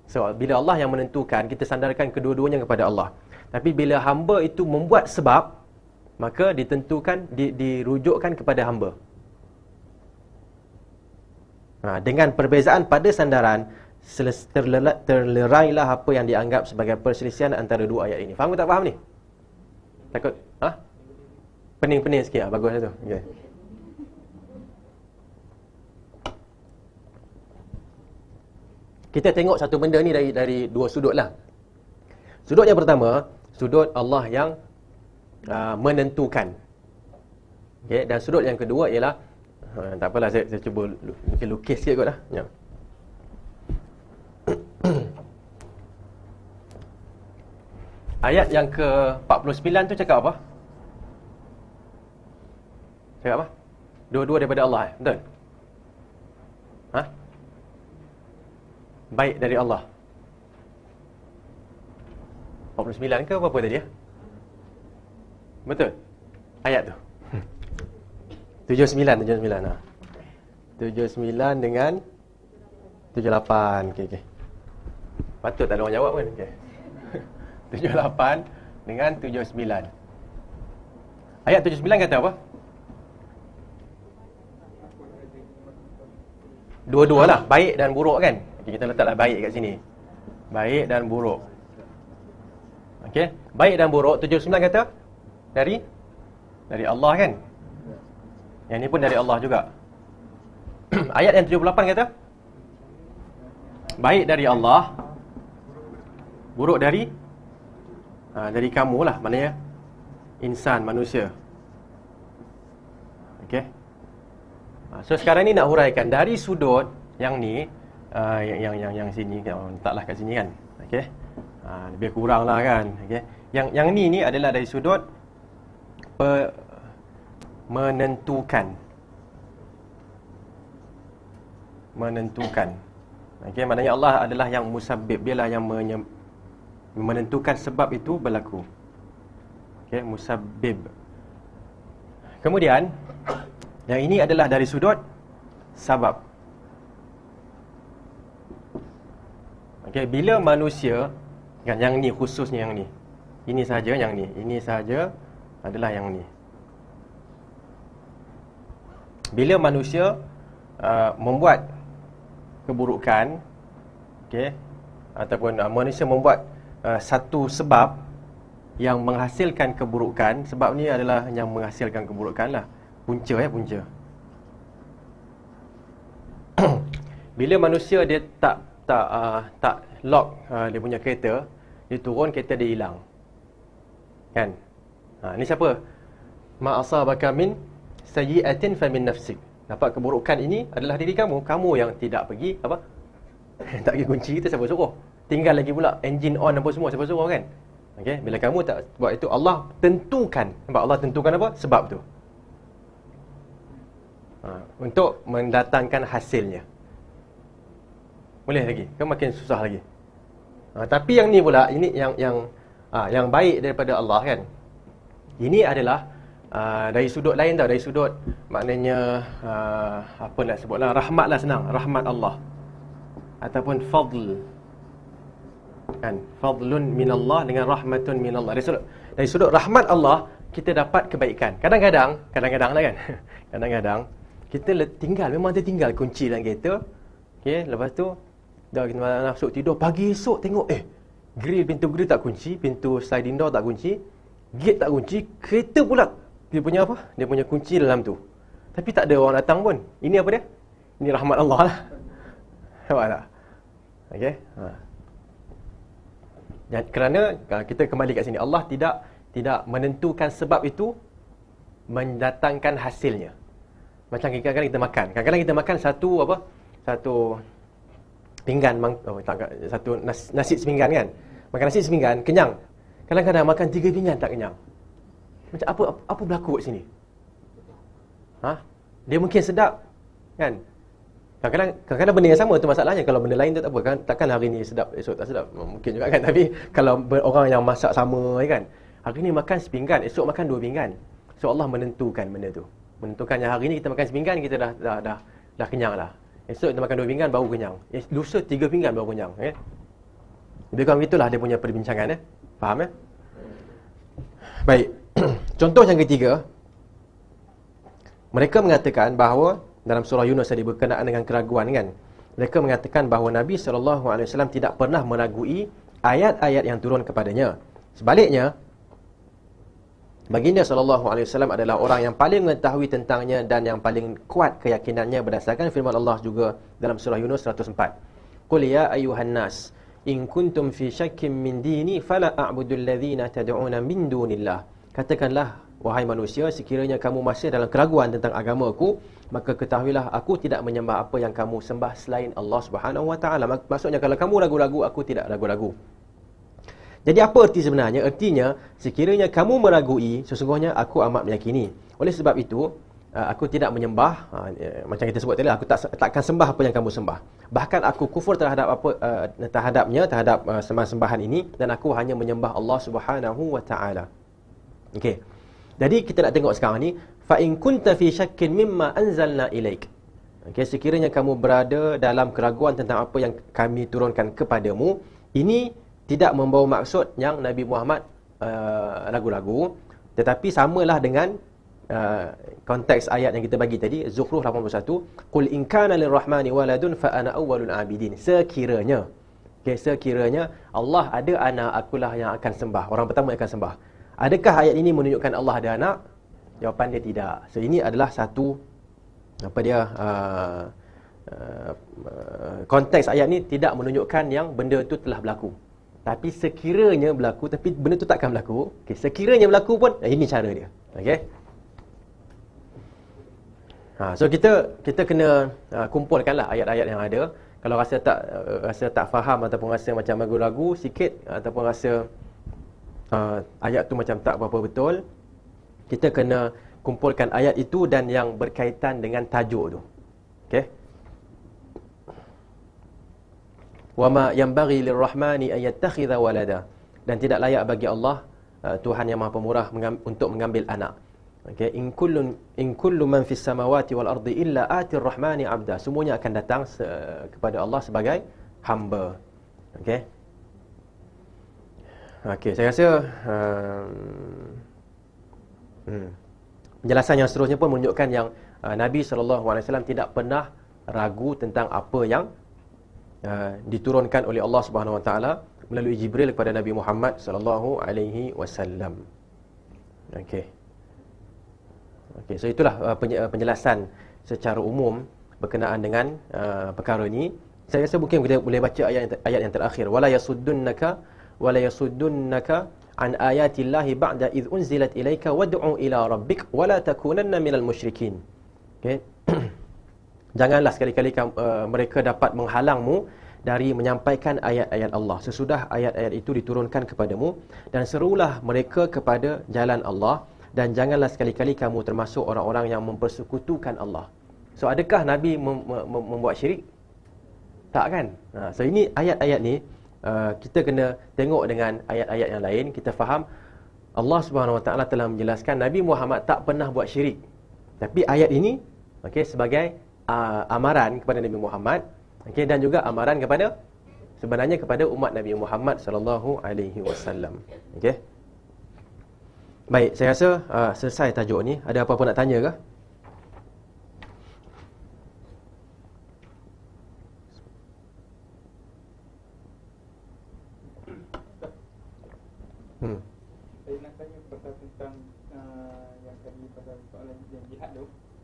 So, bila Allah yang menentukan, kita sandarkan kedua-duanya kepada Allah. Tapi bila hamba itu membuat sebab, maka ditentukan, di, dirujukkan kepada hamba. Ha, dengan perbezaan pada sandaran, terlerailah apa yang dianggap sebagai perselisihan antara dua ayat ini. Faham ke tak faham ni? Takut? Ha? Pening-pening sikit lah. Bagus lah tu. Okay. kita tengok satu benda ni dari dari dua sudut lah. Sudut yang pertama, sudut Allah yang uh, menentukan. Okay, dan sudut yang kedua ialah, uh, tak apalah saya, saya cuba lukis, lukis sikit kot lah. Ya. [CLEARS THROAT] Ayat yang ke-49 tu cakap apa? Cakap apa? Dua-dua daripada Allah eh? Betul? baik dari Allah 49 ke apa-apa tadi ya? Betul? Ayat tu 79 [LAUGHS] 79 ha. 79 dengan 78 okay, okay. Patut tak ada orang jawab kan? Okay. 78 dengan 79 Ayat 79 kata apa? Dua-dua lah Baik dan buruk kan? Okay, kita letaklah baik kat sini. Baik dan buruk. Okey. Baik dan buruk 79 kata dari dari Allah kan? Yang ni pun dari Allah juga. [CLEARS THROAT] Ayat yang 78 kata baik dari Allah buruk dari ha, dari kamu lah maknanya insan manusia. Okey. Ha, so sekarang ni nak huraikan dari sudut yang ni Ah, yang, yang yang yang sini kan taklah kat sini kan okey ha, lebih kuranglah kan okey yang yang ni ni adalah dari sudut pe, menentukan menentukan okey maknanya Allah adalah yang musabbib dialah yang menye, menentukan sebab itu berlaku okey musabbib kemudian yang ini adalah dari sudut sebab Okey, bila manusia kan yang ni khususnya yang ni. Ini saja yang ni. Ini saja adalah yang ni. Bila manusia uh, membuat keburukan okey ataupun uh, manusia membuat uh, satu sebab yang menghasilkan keburukan, sebab ni adalah yang menghasilkan keburukan lah punca ya eh, punca. [CLEARS THROAT] Bila manusia dia tak tak uh, tak lock uh, dia punya kereta, dia turun kereta dia hilang. Kan? Ha ni siapa? Ma asabaka min sayyi'atin famin nafsik. Dapat keburukan ini adalah diri kamu, kamu yang tidak pergi apa? [LAUGHS] tak pergi kunci kita siapa suruh? Tinggal lagi pula engine on apa semua siapa suruh kan? Okey, bila kamu tak buat itu Allah tentukan. Nampak Allah tentukan apa? Sebab tu. Ha, untuk mendatangkan hasilnya boleh lagi kan makin susah lagi ha, tapi yang ni pula ini yang yang ha, yang baik daripada Allah kan ini adalah ha, dari sudut lain tau dari sudut maknanya ha, apa nak sebutlah lah senang rahmat Allah ataupun fadl kan fadlun minallah dengan rahmatun minallah dari sudut dari sudut rahmat Allah kita dapat kebaikan kadang-kadang kadang-kadang lah kan [LAUGHS] kadang-kadang kita tinggal memang dia tinggal kunci dalam kereta okay lepas tu Dah kita nak masuk tidur Pagi esok tengok Eh Grill pintu grill tak kunci Pintu sliding door tak kunci Gate tak kunci Kereta pula Dia punya apa Dia punya kunci dalam tu Tapi tak ada orang datang pun Ini apa dia Ini rahmat Allah lah Hebat tak Okay ha. Dan kerana kita kembali kat sini Allah tidak tidak menentukan sebab itu mendatangkan hasilnya. Macam kadang-kadang kita makan. Kadang-kadang kita makan satu apa? Satu pinggan mang oh, tak satu nasi, nasi seminggan kan makan nasi seminggan kenyang kadang-kadang makan tiga pinggan tak kenyang macam apa apa, apa berlaku kat sini ha dia mungkin sedap kan kadang-kadang kadang-kadang benda yang sama tu masalahnya kalau benda lain tu tak apa kan takkan hari ni sedap esok tak sedap mungkin juga kan [LAUGHS] tapi kalau orang yang masak sama ya kan hari ni makan sepinggan esok makan dua pinggan so Allah menentukan benda tu menentukan yang hari ni kita makan sepinggan kita dah dah dah dah kenyang lah Esok kita makan dua pinggan baru kenyang. Eh, lusa tiga pinggan baru kenyang. Eh? Lebih kurang itulah dia punya perbincangan. Eh? Faham ya? Eh? Baik. [CLEARS THROAT] Contoh yang ketiga. Mereka mengatakan bahawa dalam surah Yunus tadi berkenaan dengan keraguan kan. Mereka mengatakan bahawa Nabi SAW tidak pernah meragui ayat-ayat yang turun kepadanya. Sebaliknya, Baginda sallallahu alaihi wasallam adalah orang yang paling mengetahui tentangnya dan yang paling kuat keyakinannya berdasarkan firman Allah juga dalam surah Yunus 104. Qul ya ayyuhan nas in kuntum fi shakkin min dini fala a'budu alladhina tad'un min dunillah. Katakanlah wahai manusia sekiranya kamu masih dalam keraguan tentang agamaku maka ketahuilah aku tidak menyembah apa yang kamu sembah selain Allah Subhanahu wa taala. Maksudnya kalau kamu ragu-ragu aku tidak ragu-ragu. Jadi apa erti sebenarnya? Ertinya sekiranya kamu meragui, sesungguhnya aku amat meyakini. Oleh sebab itu, uh, aku tidak menyembah uh, eh, macam kita sebut tadi lah, aku tak takkan sembah apa yang kamu sembah. Bahkan aku kufur terhadap apa uh, terhadapnya, terhadap sembah-sembahan ini dan aku hanya menyembah Allah Subhanahu wa taala. Okey. Jadi kita nak tengok sekarang ni fa in kunta fi shakkin mimma anzalna ilaik. Okey, sekiranya kamu berada dalam keraguan tentang apa yang kami turunkan kepadamu, ini tidak membawa maksud yang Nabi Muhammad ragu-ragu uh, tetapi samalah dengan uh, konteks ayat yang kita bagi tadi Zuhruh 81 qul in kana lirrahmani waladun fa ana awwalul abidin sekiranya okay, sekiranya Allah ada anak akulah yang akan sembah orang pertama yang akan sembah adakah ayat ini menunjukkan Allah ada anak jawapan dia tidak so ini adalah satu apa dia uh, uh, konteks ayat ni tidak menunjukkan yang benda itu telah berlaku tapi sekiranya berlaku, tapi benda tu takkan berlaku. Okay, sekiranya berlaku pun, ini cara dia. Okay. Ha, so kita kita kena uh, ha, kumpulkanlah ayat-ayat yang ada. Kalau rasa tak uh, rasa tak faham ataupun rasa macam ragu-ragu sikit ataupun rasa uh, ayat tu macam tak berapa betul, kita kena kumpulkan ayat itu dan yang berkaitan dengan tajuk tu. Okey. wama yanbaghi lirrahmani an yattakhidha walada dan tidak layak bagi Allah uh, Tuhan yang Maha Pemurah untuk mengambil anak okay in kullu in kullu man fis samawati wal ardi illa atir rahmani abda semuanya akan datang kepada Allah sebagai hamba okay okay saya rasa um, hmm. penjelasan yang seterusnya pun menunjukkan yang uh, Nabi SAW tidak pernah ragu tentang apa yang Ah, diturunkan oleh Allah Subhanahu Wa Taala melalui Jibril kepada Nabi Muhammad sallallahu alaihi wasallam. Okey. Okey, so itulah ah, ah, penjelasan secara umum berkenaan dengan perkara ini. Saya rasa mungkin kita boleh baca ayat yang ayat yang terakhir. Wala yasuddunnaka wala yasuddunnaka an ayati Allahi ba'da id unzilat ilaika wad'u ila rabbik wala takunanna minal musyrikin. Okey. [CLEARS THROAT] janganlah sekali-kali uh, mereka dapat menghalangmu dari menyampaikan ayat-ayat Allah sesudah ayat-ayat itu diturunkan kepadamu dan serulah mereka kepada jalan Allah dan janganlah sekali-kali kamu termasuk orang-orang yang mempersekutukan Allah. So adakah Nabi mem- mem- membuat syirik? Tak kan? Ha, so ini ayat-ayat ni uh, kita kena tengok dengan ayat-ayat yang lain kita faham Allah Subhanahu Wa Taala telah menjelaskan Nabi Muhammad tak pernah buat syirik. Tapi ayat ini okey sebagai uh, amaran kepada Nabi Muhammad okay, dan juga amaran kepada sebenarnya kepada umat Nabi Muhammad sallallahu alaihi wasallam. Okey. Baik, saya rasa uh, selesai tajuk ni. Ada apa-apa nak tanya ke?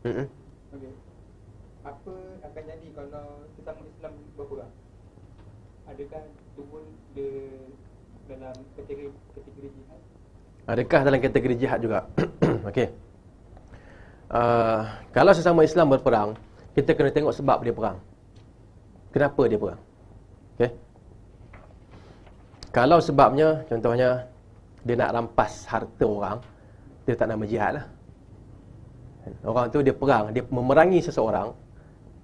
Mm -mm. dalam kategori, kategori jihad? Adakah dalam kategori jihad juga? [CLEARS THROAT] Okey. Uh, kalau sesama Islam berperang, kita kena tengok sebab dia perang. Kenapa dia perang? Okey. Kalau sebabnya, contohnya, dia nak rampas harta orang, dia tak nama jihad lah. Orang tu dia perang, dia memerangi seseorang.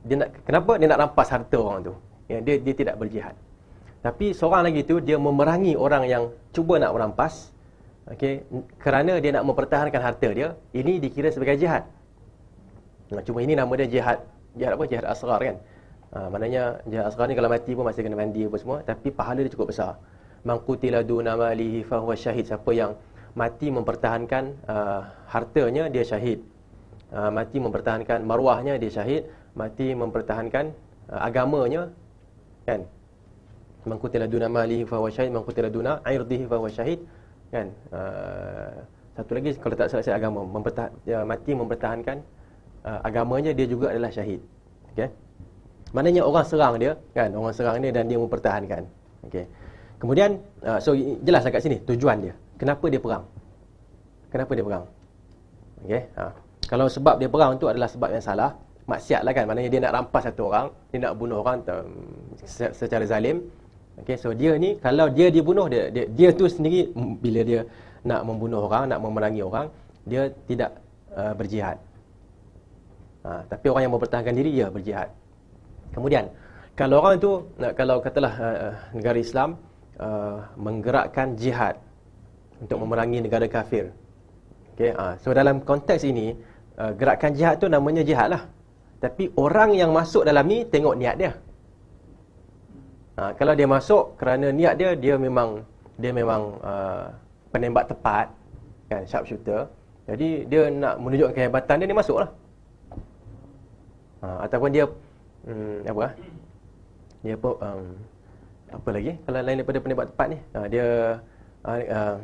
Dia nak, kenapa dia nak rampas harta orang tu? Ya, dia, dia tidak berjihad. Tapi seorang lagi tu dia memerangi orang yang cuba nak merampas okay, kerana dia nak mempertahankan harta dia. Ini dikira sebagai jihad. Nah, cuma ini nama dia jihad. Jihad apa? Jihad asgar kan? Ha, maknanya jihad asgar ni kalau mati pun masih kena mandi apa semua. Tapi pahala dia cukup besar. Man qutila duna malihi fahuwa syahid. Siapa yang mati mempertahankan uh, hartanya dia syahid. Uh, mati mempertahankan marwahnya dia syahid. Mati mempertahankan uh, agamanya kan? man qutila duna malihi fa huwa syahid man qutila duna irdihi fa huwa syahid kan uh, satu lagi kalau tak salah saya agama mempertah ya, mati mempertahankan uh, agamanya dia juga adalah syahid okey maknanya orang serang dia kan orang serang dia dan dia mempertahankan okey kemudian uh, so jelas kat sini tujuan dia kenapa dia perang kenapa dia perang okey uh. kalau sebab dia perang tu adalah sebab yang salah maksiatlah kan maknanya dia nak rampas satu orang dia nak bunuh orang secara zalim Okay, so dia ni kalau dia dibunuh dia, dia dia tu sendiri bila dia nak membunuh orang, nak memerangi orang, dia tidak uh, berjihad. Ha, tapi orang yang mempertahankan diri ya berjihad. Kemudian kalau orang tu kalau katalah uh, uh, negara Islam uh, menggerakkan jihad untuk memerangi negara kafir. Okay, ha, so dalam konteks ini uh, gerakan jihad tu namanya jihad lah. Tapi orang yang masuk dalam ni tengok niat dia. Ha, kalau dia masuk kerana niat dia dia memang dia memang uh, penembak tepat kan shooter. Jadi dia nak menunjukkan kehebatan dia dia masuklah. Ha, ataupun dia hmm, apa? Ah, dia apa um, apa lagi? Kalau lain daripada penembak tepat ni, ha, dia uh,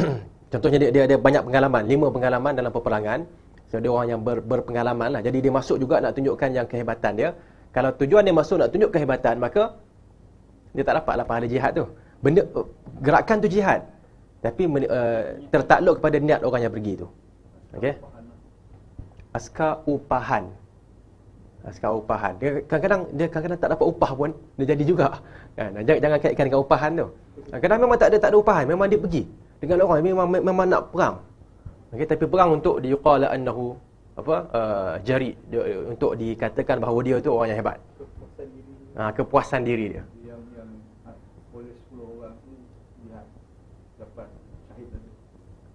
[COUGHS] contohnya dia, dia ada banyak pengalaman, lima pengalaman dalam peperangan. So dia orang yang ber, berpengalaman lah. Jadi dia masuk juga nak tunjukkan yang kehebatan dia. Kalau tujuan dia masuk nak tunjuk kehebatan, maka dia tak dapatlah pahala jihad tu. Benda gerakan tu jihad. Tapi uh, tertakluk kepada niat orang yang pergi tu. Okey. Askar upahan. Askar upahan. Dia kadang-kadang dia kadang-kadang tak dapat upah pun dia jadi juga. Kan? Jangan, jangan kaitkan dengan upahan tu. Kadang-kadang memang tak ada tak ada upahan, memang dia pergi dengan orang memang memang nak perang. Okey, tapi perang untuk diqala annahu apa uh, jari dia, untuk dikatakan bahawa dia tu orang yang hebat. Kepuasan ah, diri, ha, kepuasan diri dia.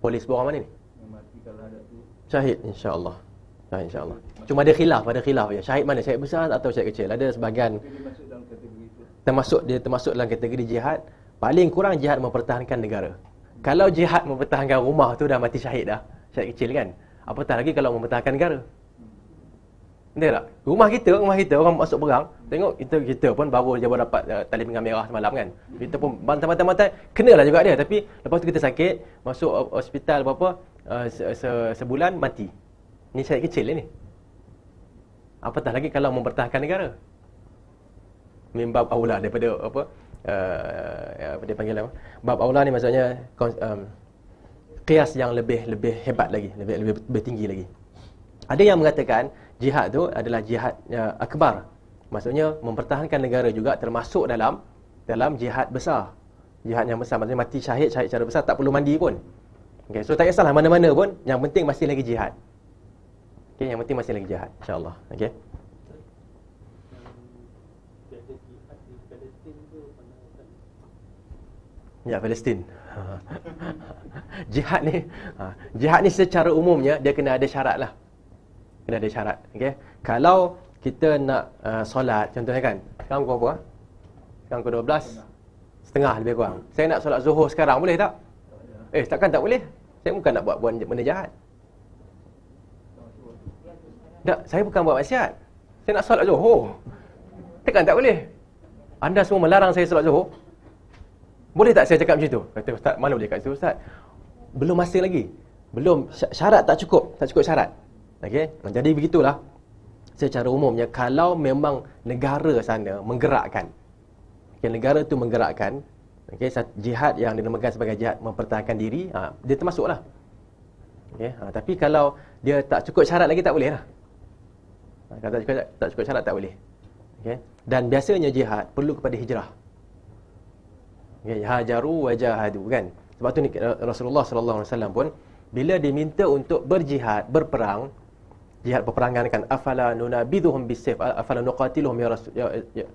Polis borang mana ni? Syahid insya-Allah. Syahid insya-Allah. Cuma ada khilaf, ada khilaf ya. Syahid mana? Syahid besar atau syahid kecil? Ada sebahagian termasuk dia termasuk dalam kategori jihad paling kurang jihad mempertahankan negara. Kalau jihad mempertahankan rumah tu dah mati syahid dah. Syahid kecil kan. Apatah lagi kalau mempertahankan negara. Betul tak? Rumah kita, rumah kita orang masuk perang, tengok kita kita pun baru je baru dapat uh, tali pinggang merah semalam kan. Kita pun bantai-bantai-bantai lah juga dia tapi lepas tu kita sakit, masuk uh, hospital berapa uh, eh, se -se sebulan mati. Ni saya kecil lah, ni. Apatah lagi kalau mempertahankan negara. Membab aula daripada apa? Uh, dia panggil apa? Bab aula ni maksudnya um, kias yang lebih lebih hebat lagi, lebih lebih, lebih tinggi lagi. Ada yang mengatakan jihad tu adalah jihad uh, akbar maksudnya mempertahankan negara juga termasuk dalam dalam jihad besar jihad yang besar maksudnya mati syahid syahid cara besar tak perlu mandi pun okey so tak kisahlah mana-mana pun yang penting masih lagi jihad okey yang penting masih lagi jihad insyaallah okey Ya, Palestin. [LAUGHS] jihad ni, [LAUGHS] ha, jihad ni secara umumnya dia kena ada syarat lah kena ada syarat okey kalau kita nak uh, solat contohnya kan sekarang pukul berapa ah? sekarang pukul 12 setengah. setengah lebih kurang saya nak solat zuhur sekarang boleh tak eh takkan tak boleh saya bukan nak buat benda jahat tak saya bukan buat maksiat saya nak solat zuhur takkan tak boleh anda semua melarang saya solat zuhur boleh tak saya cakap macam tu kata ustaz mana boleh cakap tu ustaz belum masa lagi belum syarat tak cukup tak cukup syarat Okey, jadi begitulah secara umumnya kalau memang negara sana menggerakkan okay, negara tu menggerakkan okey jihad yang dinamakan sebagai jihad mempertahankan diri ha, dia termasuklah okey ha, tapi kalau dia tak cukup syarat lagi tak boleh lah ha, kalau tak cukup, tak cukup syarat tak boleh okey dan biasanya jihad perlu kepada hijrah okey hajaru wajahadu kan sebab tu ni Rasulullah sallallahu alaihi wasallam pun bila diminta untuk berjihad berperang jihad peperangan kan afala nunabidhum bisif afala nuqatiluhum ya, Rasul, ya, ya,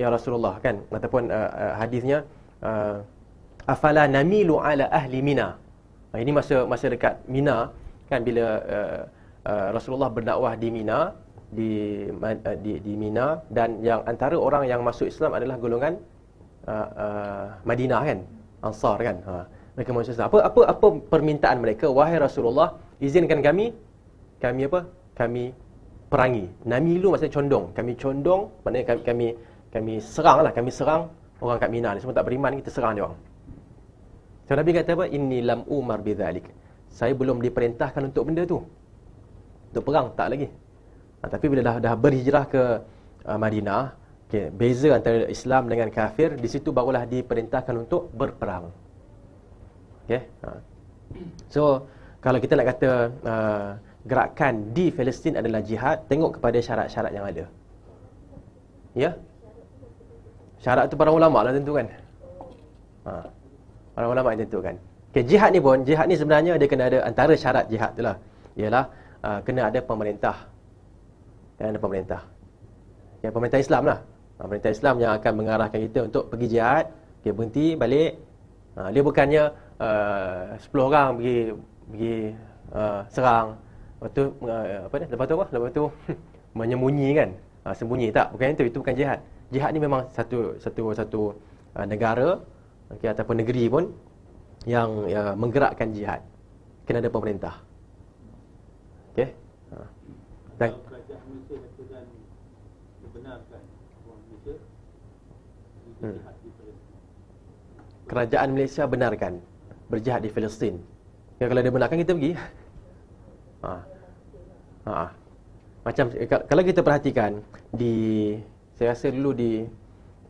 ya rasulullah kan ataupun uh, uh hadisnya uh, afala namilu ala ahli mina uh, ini masa masa dekat mina kan bila uh, uh, rasulullah berdakwah di mina di, uh, di di mina dan yang antara orang yang masuk Islam adalah golongan uh, uh, Madinah kan ansar kan ha. mereka mahu Islam apa apa apa permintaan mereka wahai rasulullah izinkan kami kami apa kami perangi. Namilu maksudnya condong. Kami condong, maknanya kami kami, kami serang lah. Kami serang orang kat Mina ni. Semua tak beriman, kita serang dia orang. So, Nabi kata apa? Ini lam umar bidhalik. Saya belum diperintahkan untuk benda tu. Untuk perang, tak lagi. Ha, tapi bila dah, dah berhijrah ke uh, Madinah, okay, beza antara Islam dengan kafir, di situ barulah diperintahkan untuk berperang. Okay? Ha. So, kalau kita nak kata... Uh, gerakan di Palestin adalah jihad, tengok kepada syarat-syarat yang ada. Ya? Syarat tu para ulama lah tentukan. Ha. Para ulama yang tentukan. Okay, jihad ni pun, jihad ni sebenarnya dia kena ada antara syarat jihad tu lah. Ialah, uh, kena ada pemerintah. Kena ada pemerintah. okay, ya, pemerintah Islam lah. Ha, pemerintah Islam yang akan mengarahkan kita untuk pergi jihad. Okay, berhenti, balik. Ha, dia bukannya eh, uh, 10 orang pergi, pergi uh, serang. Lepas tu uh, apa ni? Lepas tu apa? Lepas tu [LAUGHS] menyembunyi kan? Ha, sembunyi tak? Bukan itu, itu bukan jihad. Jihad ni memang satu satu satu uh, negara okay, ataupun negeri pun yang ya, menggerakkan jihad kena ada pemerintah. Okey. Ha. Dan hmm. Kerajaan Malaysia benarkan berjihad di Palestin. Ya, kalau dia benarkan kita pergi. [LAUGHS] Ha. Ha. Macam eh, kalau kita perhatikan di saya rasa dulu di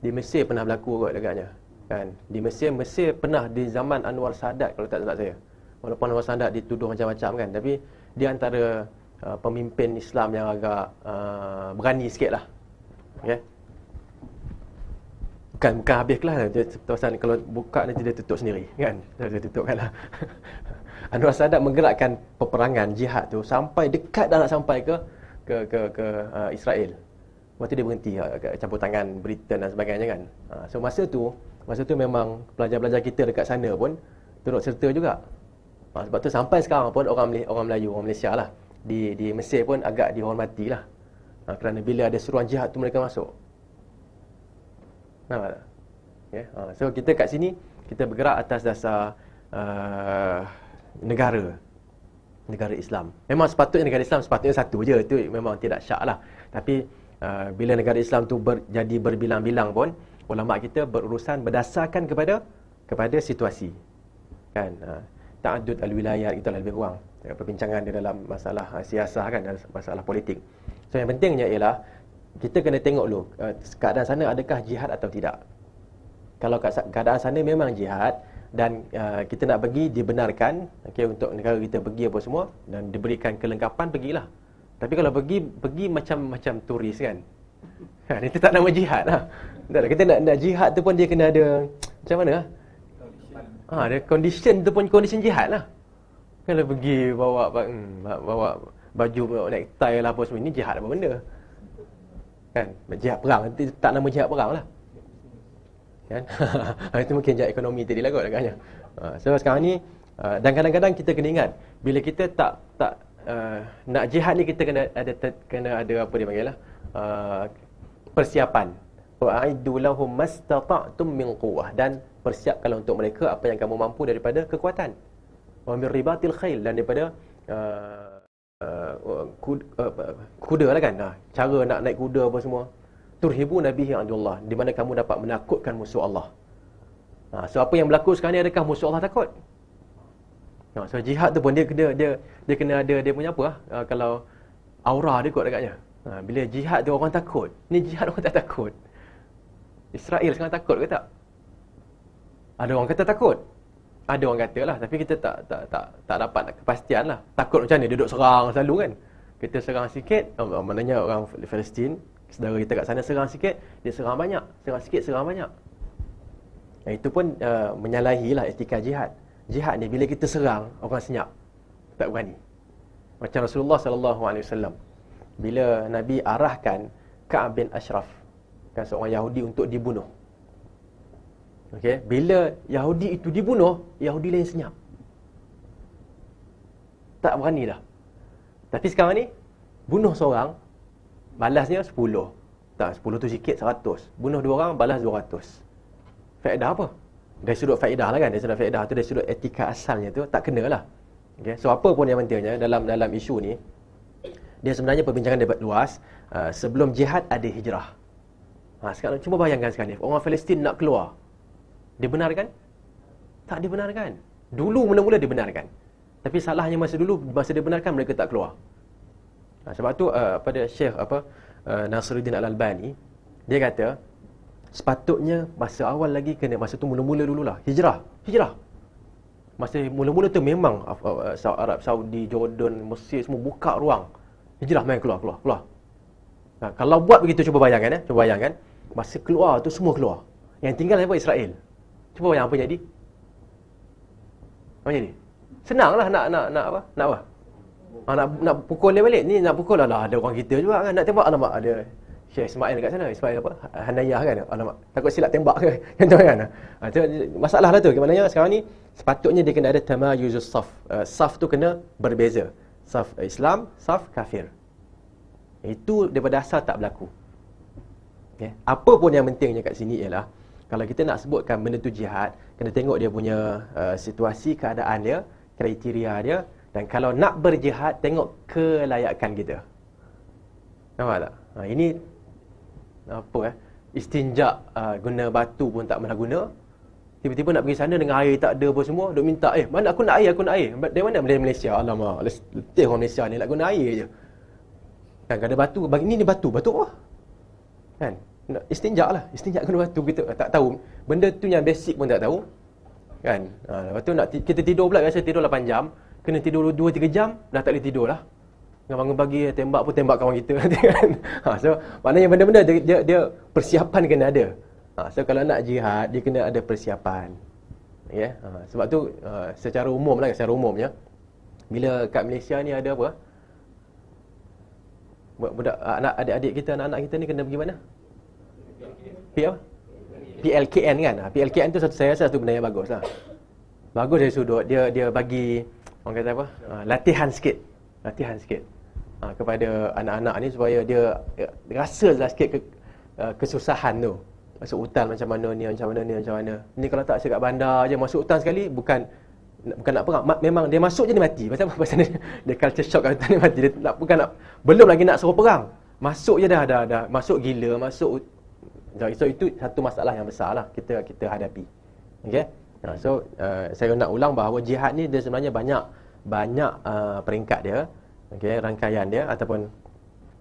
di Mesir pernah berlaku kot dekatnya. Kan? Di Mesir Mesir pernah di zaman Anwar Sadat kalau tak salah saya. Walaupun Anwar Sadat dituduh macam-macam kan tapi di antara uh, pemimpin Islam yang agak uh, berani sikit lah okay? bukan, bukan habis kelas lah dia, kalau buka nanti dia tutup sendiri kan dia tutupkan lah [LAUGHS] Anwar Sadat menggerakkan peperangan jihad tu sampai dekat dah nak sampai ke ke ke ke uh, Israel. Waktu dia berhenti uh, campur tangan Britain dan sebagainya kan. Uh, so masa tu, masa tu memang pelajar-pelajar kita dekat sana pun turut serta juga. Uh, sebab tu sampai sekarang pun orang orang Melayu, orang Malaysia lah di di Mesir pun agak dihormati lah. Ha, kerana bila ada seruan jihad tu mereka masuk. Nampak Okay. Ya, uh, so kita kat sini kita bergerak atas dasar uh, negara negara Islam. Memang sepatutnya negara Islam sepatutnya satu je itu memang tidak syak lah. Tapi uh, bila negara Islam tu ber, jadi berbilang-bilang pun ulama kita berurusan berdasarkan kepada kepada situasi. Kan? Uh, Ta'addud al-wilayah kita lebih kurang. Perbincangan di dalam masalah uh, siasah kan dan masalah politik. So yang pentingnya ialah kita kena tengok dulu uh, keadaan sana adakah jihad atau tidak. Kalau keadaan sana memang jihad, dan uh, kita nak pergi dibenarkan okey untuk negara kita pergi apa semua dan diberikan kelengkapan pergilah tapi kalau pergi pergi macam-macam turis kan ha itu tak nama jihad lah Entahlah, kita nak nak jihad tu pun dia kena ada macam mana ah ha, ada condition tu pun condition jihad lah kalau pergi bawa bawa, hmm, bawa baju bawa necktie lah apa semua ni jihad apa benda kan jihad perang nanti tak nama jihad perang lah kan? [LAUGHS] itu mungkin jahat ekonomi tadi lah kot agaknya. Uh, ha, so sekarang ni uh, dan kadang-kadang kita kena ingat bila kita tak tak uh, nak jihad ni kita kena ada ter, kena ada apa dia panggil lah uh, persiapan. Wa'idu lahum mastata'tum min quwwah dan persiapkanlah untuk mereka apa yang kamu mampu daripada kekuatan. Wa min dan daripada uh, uh, kuda, uh, kuda lah kan. cara nak naik kuda apa semua turhibu nabihi adullah di mana kamu dapat menakutkan musuh Allah. Ha, so apa yang berlaku sekarang ni adakah musuh Allah takut? Ha, so jihad tu pun dia kena dia dia kena ada dia punya apa ha, kalau aura dia kot dekatnya. Ha, bila jihad tu orang takut. Ni jihad orang tak takut. Israel sekarang takut ke tak? Ada orang kata takut. Ada orang kata lah. Tapi kita tak tak tak, tak dapat kepastian lah. Takut macam ni. Duduk serang selalu kan. Kita serang sikit. Maknanya orang Palestin Saudara kita kat sana serang sikit, dia serang banyak. Serang sikit, serang banyak. Dan itu pun uh, menyalahilah etika jihad. Jihad ni bila kita serang, orang senyap. Tak berani. Macam Rasulullah SAW. Bila Nabi arahkan Ka'ab bin Ashraf. Kan seorang Yahudi untuk dibunuh. Okay? Bila Yahudi itu dibunuh, Yahudi lain senyap. Tak berani dah. Tapi sekarang ni, bunuh seorang, balasnya 10. Tak, 10 tu sikit 100. Bunuh dua orang balas 200. Faedah apa? Dari sudut faedah lah kan. Dari sudut faedah tu dari sudut etika asalnya tu tak kena lah. Okay. So apa pun yang pentingnya dalam dalam isu ni dia sebenarnya perbincangan debat luas uh, sebelum jihad ada hijrah. Ha, sekarang cuba bayangkan sekali orang Palestin nak keluar. Dibenarkan? Tak dibenarkan. Dulu mula-mula dibenarkan. Tapi salahnya masa dulu masa dibenarkan mereka tak keluar. Nah, ha, sebab tu uh, pada Syekh apa uh, Nasruddin Al-Albani dia kata sepatutnya masa awal lagi kena masa tu mula-mula dululah hijrah. Hijrah. Masa mula-mula tu memang uh, uh, Arab Saudi, Jordan, Mesir semua buka ruang. Hijrah main keluar keluar keluar. Nah, ha, kalau buat begitu cuba bayangkan eh, cuba bayangkan masa keluar tu semua keluar. Yang tinggal hanya Israel. Cuba bayangkan apa jadi? Apa jadi? Senanglah nak nak nak apa? Nak apa? Ha, nak, nak pukul dia balik. Ni nak pukul lah. lah. Ada orang kita juga kan. Nak tembak. Alamak ada. Syekh Ismail dekat sana. Ismail apa? Hanayah kan. Alamak. Takut silap tembak ke. Kan [LAUGHS] tu kan. Ah, masalah lah tu. Kemana ya, sekarang ni. Sepatutnya dia kena ada tema yuzus saf. Uh, saf tu kena berbeza. Saf Islam. Saf kafir. Itu daripada asal tak berlaku. Okay. Ya, apa pun yang pentingnya kat sini ialah. Kalau kita nak sebutkan benda tu jihad. Kena tengok dia punya uh, situasi keadaan dia. Kriteria dia. Dan kalau nak berjihad, tengok kelayakan kita. Nampak tak? Ha, ini apa eh? Istinjak uh, guna batu pun tak pernah guna. Tiba-tiba nak pergi sana dengan air tak ada pun semua. Duk minta, eh mana aku nak air, aku nak air. Dari mana dari Malaysia? Alamak, letih orang Malaysia ni nak guna air je. Kan, kan ada batu. Bagi ni ni batu. Batu apa? Kan? Istinjak lah. Istinjak guna batu. Kita eh, tak tahu. Benda tu yang basic pun tak tahu. Kan? Ha, lepas tu nak, kita tidur pula. Biasa tidur 8 jam kena tidur 2-3 jam, dah tak boleh tidur lah. Nak bangun pagi, eh, tembak pun tembak kawan kita. [LAUGHS] Kan. ha, so, maknanya benda-benda dia, dia, dia, persiapan kena ada. Ha, so, kalau nak jihad, dia kena ada persiapan. Yeah? Ha, sebab tu, uh, secara umum lah, secara umumnya. Bila kat Malaysia ni ada apa? Budak, budak anak adik-adik kita, anak-anak kita ni kena pergi mana? Pergi apa? PLKN kan? Ha, PLKN tu satu saya rasa satu benda yang bagus lah. Bagus dari sudut dia dia bagi orang kata apa? Ha, latihan sikit. Latihan sikit. Ha, kepada anak-anak ni supaya dia rasalah sikit ke, ah, kesusahan tu. Masuk hutan macam mana ni, macam mana ni, macam mana. Ni kalau tak saya kat bandar je masuk hutan sekali bukan bukan nak perang. Memang dia masuk je dia mati. Pasal apa? [LAUGHS] Pasal dia, dia culture shock kat hutan dia mati. Dia tak, bukan nak belum lagi nak suruh perang. Masuk je dah dah dah masuk gila, masuk so, itu satu masalah yang besar lah kita kita hadapi. Okey? Ya, so uh, saya nak ulang bahawa jihad ni dia sebenarnya banyak banyak uh, peringkat dia, okay, rangkaian dia ataupun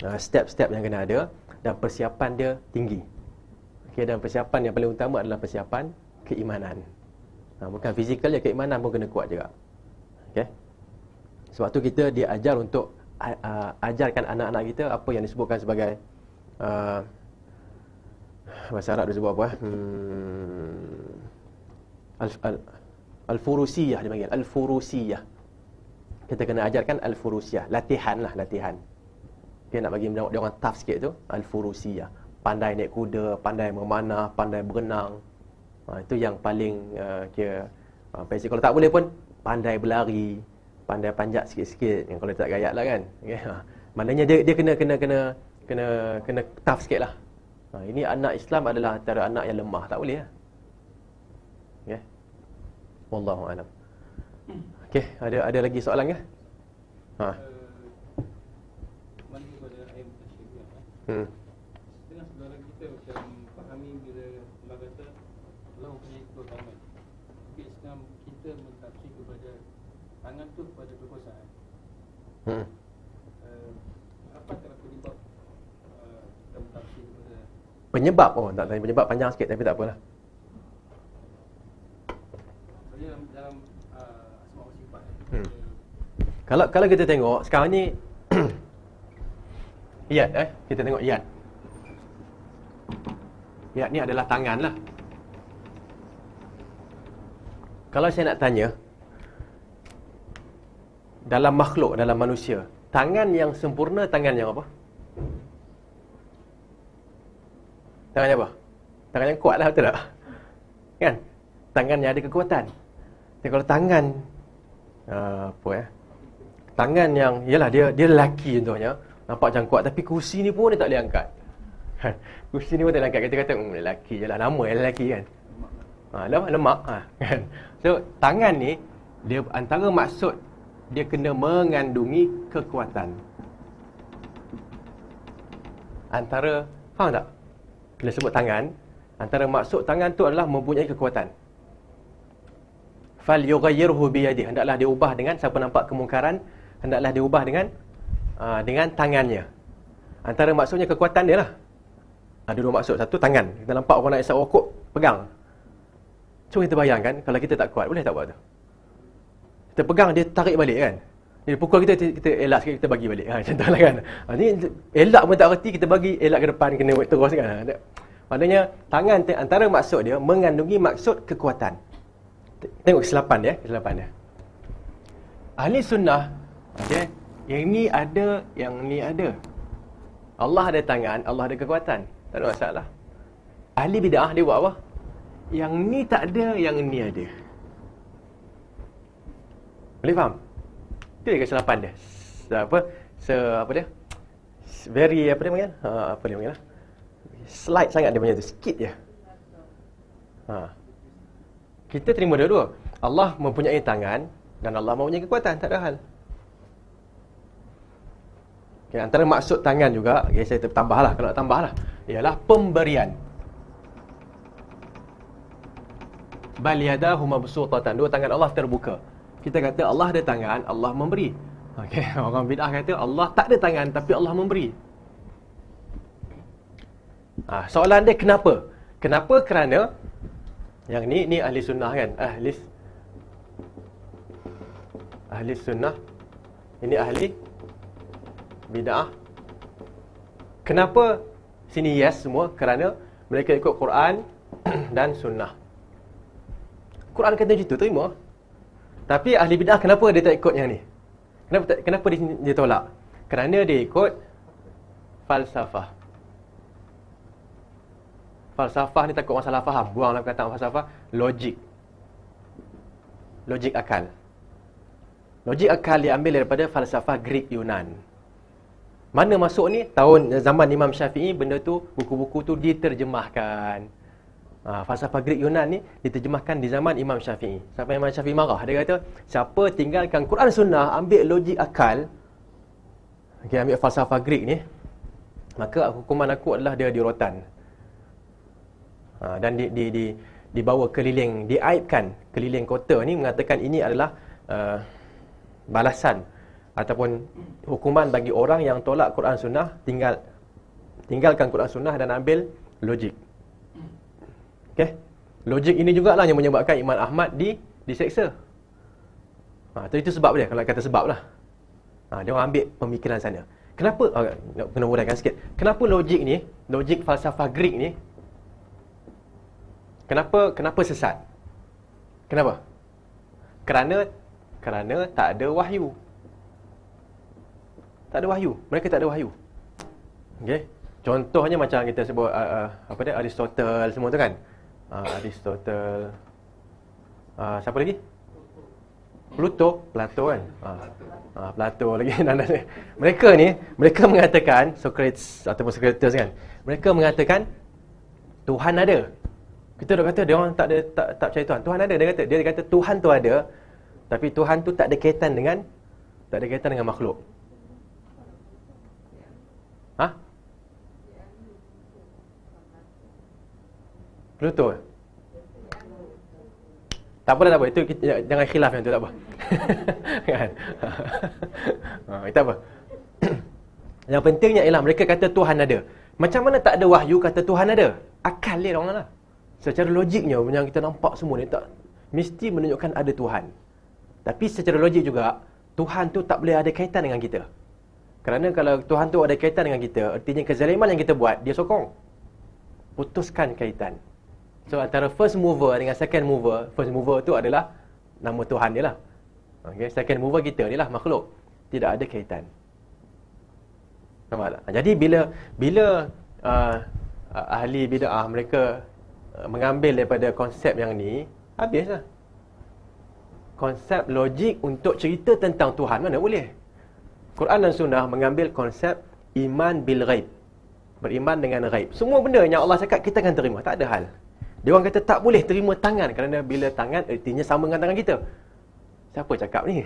uh, step-step yang kena ada dan persiapan dia tinggi. Okay, dan persiapan yang paling utama adalah persiapan keimanan. Ha, bukan fizikal ya keimanan pun kena kuat juga. Okay. Sebab tu kita diajar untuk uh, ajarkan anak-anak kita apa yang disebutkan sebagai uh, bahasa Arab disebut apa? Hmm, al, al, Al-Furusiyah dia panggil Al-Furusiyah Kita kena ajarkan Al-Furusiyah Latihan lah latihan Dia nak bagi dia orang tough sikit tu Al-Furusiyah Pandai naik kuda Pandai memanah Pandai berenang ha, Itu yang paling uh, kira ha, uh, basic. Kalau tak boleh pun Pandai berlari Pandai panjat sikit-sikit yang Kalau tak gayat kan okay? [LAUGHS] ha. Maknanya dia, dia kena kena kena kena kena tough sikit lah ha, Ini anak Islam adalah antara anak yang lemah Tak boleh ya? wallahu alam hmm. okey ada ada lagi soalan ke ha eh, eh. hmm. hmm. eh, penyebab penyebab oh tak tanya penyebab panjang sikit tapi tak apalah. Kalau kalau kita tengok sekarang ni [COUGHS] iat eh kita tengok iat. Iat ni adalah tangan lah. Kalau saya nak tanya dalam makhluk dalam manusia, tangan yang sempurna tangan yang apa? Tangan yang apa? Tangan yang kuat lah betul tak? Kan? Tangan yang ada kekuatan. Tapi kalau tangan uh, apa ya? Eh? tangan yang yalah dia dia lelaki contohnya nampak macam kuat tapi kerusi ni pun dia tak boleh angkat kerusi kan? ni pun tak boleh angkat kita kata um, hmm, lelaki jelah nama yang lelaki kan ha, lemak. ha, lemak, lemak ha, kan so tangan ni dia antara maksud dia kena mengandungi kekuatan antara faham tak kena sebut tangan antara maksud tangan tu adalah mempunyai kekuatan fal yughayyirhu bi yadi hendaklah diubah dengan siapa nampak kemungkaran hendaklah diubah dengan uh, dengan tangannya. Antara maksudnya kekuatan dia lah. Ada ah, dua maksud. Satu, tangan. Kita nampak orang nak isap rokok, pegang. Cuma kita bayangkan, kalau kita tak kuat, boleh tak buat tu? Kita pegang, dia tarik balik kan? Dia pukul kita, kita elak sikit, kita bagi balik. Ha, macam tu lah kan? Ha, ni elak pun tak reti, kita bagi elak ke depan, kena terus kan? Ha, Maknanya, tangan antara maksud dia, mengandungi maksud kekuatan. Tengok kesilapan dia, kesilapan dia. Ahli sunnah Okay. Yang ni ada, yang ni ada. Allah ada tangan, Allah ada kekuatan. Tak ada masalah. Ahli bid'ah dia buat apa? Yang ni tak ada, yang ni ada. Boleh faham? Itu dia kesilapan dia. Se apa? Se apa dia? Se very apa dia panggil? Ha, apa dia panggil? Slide sangat dia punya tu. Sikit je. Ha. Kita terima dua-dua. Allah mempunyai tangan dan Allah mempunyai kekuatan. Tak ada hal. Okay, antara maksud tangan juga, okay, saya tambahlah kalau nak tambahlah, ialah pemberian. Bal yadahu mabsuutatan. Dua tangan Allah terbuka. Kita kata Allah ada tangan, Allah memberi. Okay, [LAUGHS] orang bidah kata Allah tak ada tangan tapi Allah memberi. Ah, soalan dia kenapa? Kenapa kerana yang ni ni ahli sunnah kan? Ahli Ahli sunnah ini ahli bid'ah. Kenapa sini yes semua? Kerana mereka ikut Quran [CLEARS THROAT] dan sunnah. Quran kata macam tu, semua. Tapi ahli bid'ah kenapa dia tak ikut yang ni? Kenapa tak, kenapa dia, dia tolak? Kerana dia ikut falsafah. Falsafah ni takut orang salah faham. Buanglah kata falsafah. Logik. Logik akal. Logik akal diambil daripada falsafah Greek Yunan. Mana masuk ni? Tahun eh, zaman Imam Syafi'i, benda tu, buku-buku tu diterjemahkan. Ha, falsafah Greek Yunan ni diterjemahkan di zaman Imam Syafi'i. Sampai Imam Syafi'i marah. Dia kata, siapa tinggalkan Quran Sunnah, ambil logik akal, okay, ambil falsafah Greek ni, maka hukuman aku adalah dia di rotan. Ha, dan di, di, di, dibawa keliling, diaibkan keliling kota ni mengatakan ini adalah uh, Balasan ataupun hukuman bagi orang yang tolak Quran Sunnah tinggal tinggalkan Quran Sunnah dan ambil logik. Okey. Logik ini jugalah yang menyebabkan Iman Ahmad di diseksa. Ha, itu, itu sebab dia kalau kata sebablah. Ha, dia orang ambil pemikiran sana. Kenapa ah, nak kena uraikan sikit. Kenapa logik ni, logik falsafah Greek ni kenapa kenapa sesat? Kenapa? Kerana kerana tak ada wahyu. Tak ada wahyu. Mereka tak ada wahyu. Okey. Contohnya macam kita sebut uh, uh, apa dia Aristotle semua tu kan. Uh, Aristotle. Uh, siapa lagi? Pluto, Plato kan. Uh, uh, Plato lagi [LAUGHS] dan Mereka ni, mereka mengatakan Socrates ataupun Socrates kan. Mereka mengatakan Tuhan ada. Kita dah kata dia orang tak ada tak tak percaya Tuhan. Tuhan ada dia kata. Dia kata Tuhan tu ada tapi Tuhan tu tak ada kaitan dengan tak ada kaitan dengan makhluk. Betul. Tak apa, tak apa. Itu kita, jangan khilaf yang tu, tak apa. [LAUGHS] kan? ha, tak apa. [CLEARS THROAT] yang pentingnya ialah mereka kata Tuhan ada. Macam mana tak ada wahyu kata Tuhan ada? Akal dia oranglah. Secara logiknya yang kita nampak semua ni tak mesti menunjukkan ada Tuhan. Tapi secara logik juga Tuhan tu tak boleh ada kaitan dengan kita. Kerana kalau Tuhan tu ada kaitan dengan kita, artinya kezaliman yang kita buat dia sokong. Putuskan kaitan. So antara first mover dengan second mover, first mover tu adalah nama Tuhan dia lah. Okay, second mover kita ni lah makhluk. Tidak ada kaitan. Nampak tak? Ha, jadi bila bila uh, ahli bid'ah mereka uh, mengambil daripada konsep yang ni, habislah. Konsep logik untuk cerita tentang Tuhan mana boleh? Quran dan Sunnah mengambil konsep iman bil ghaib. Beriman dengan ghaib. Semua benda yang Allah cakap kita akan terima. Tak ada hal. Dia orang kata tak boleh terima tangan kerana bila tangan ertinya eh, sama dengan tangan kita. Siapa cakap ni?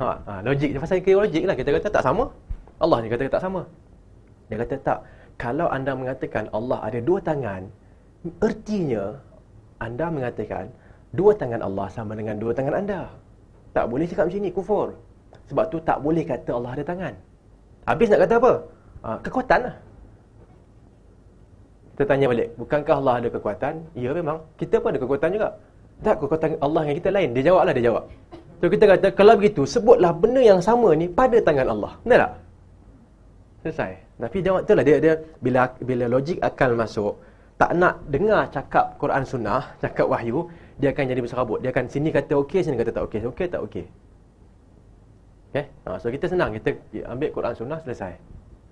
Ha, ha logik pasal ke logik lah kita kata tak sama. Allah ni kata tak sama. Dia kata tak. Kalau anda mengatakan Allah ada dua tangan, ertinya anda mengatakan dua tangan Allah sama dengan dua tangan anda. Tak boleh cakap macam ni, kufur. Sebab tu tak boleh kata Allah ada tangan. Habis nak kata apa? Ha, kekuatan lah kita tanya balik, bukankah Allah ada kekuatan? Ya memang, kita pun ada kekuatan juga. Tak, kekuatan Allah dengan kita lain. Dia jawab lah, dia jawab. So kita kata, kalau begitu, sebutlah benda yang sama ni pada tangan Allah. Benar tak? Selesai. Tapi jawab tu lah, dia dia bila, bila logik akal masuk, tak nak dengar cakap Quran Sunnah, cakap wahyu, dia akan jadi berserabut. Dia akan sini kata ok, sini kata tak ok, ok tak ok. Okay? Ha, so kita senang, kita ambil Quran Sunnah, selesai.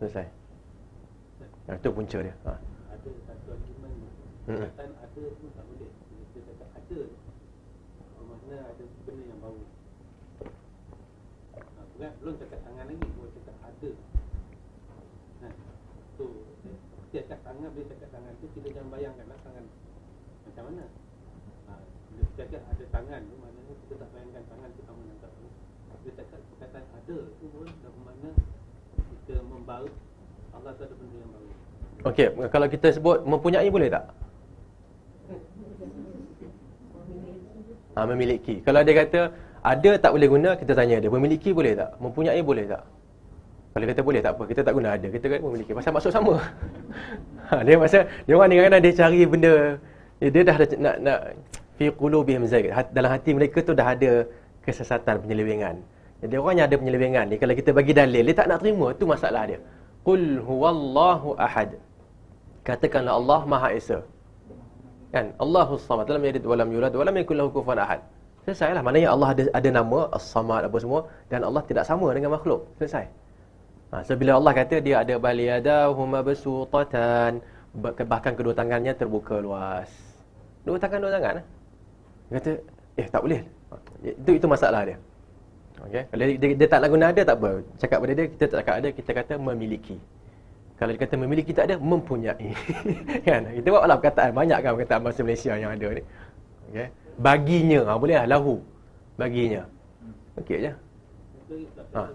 Selesai. Ha, itu punca dia. Ha. Kataan ada tu tak boleh Kita ada Maksudnya ada benda yang bau ha, bukan, Belum cakap tangan lagi Kalau cakap ada ha, So cakap tangan Bila cakap tangan tu Kita jangan bayangkan lah tangan Macam mana ha, ada tangan tu kita tak bayangkan tangan tu Kamu nampak tu Bila ada tu pun Dan bermakna Kita membaut Allah benda yang baru Okey, kalau kita sebut mempunyai boleh tak? uh, memiliki. Kalau dia kata ada tak boleh guna, kita tanya dia memiliki boleh tak? Mempunyai boleh tak? Kalau kata boleh tak apa, kita tak guna ada, kita kan memiliki. Pasal maksud sama. [LAUGHS] ha, dia masa dia orang ni kadang-kadang dia cari benda dia, dia dah nak nak fi qulubihim zaid. Dalam hati mereka tu dah ada kesesatan penyelewengan. Jadi orang yang ada penyelewengan ni kalau kita bagi dalil dia tak nak terima, tu masalah dia. Qul huwallahu ahad. Katakanlah Allah Maha Esa. Kan? Allahus Samad lam yalid wa lam yulad wa lam yakul lahu kufuwan ahad. Selesailah. Maknanya Allah ada ada nama As-Samad apa semua dan Allah tidak sama dengan makhluk. Selesai. Ha, so bila Allah kata dia ada baliyadahuma basutatan bahkan kedua tangannya terbuka luas. Dua tangan dua tangan. Eh? Dia kata, "Eh, tak boleh." Ha, itu itu masalah dia. Okey. Kalau dia, dia, dia tak guna ada tak apa. Cakap pada dia kita tak cakap ada, kita kata memiliki. Kalau dia kata memiliki tak ada, mempunyai. [LAUGHS] kan? Kita buatlah perkataan. Banyak kan perkataan bahasa Malaysia yang ada ni. Okay. Baginya. Ha, boleh lah. Lahu. Baginya. Okey je. Ya? Ha.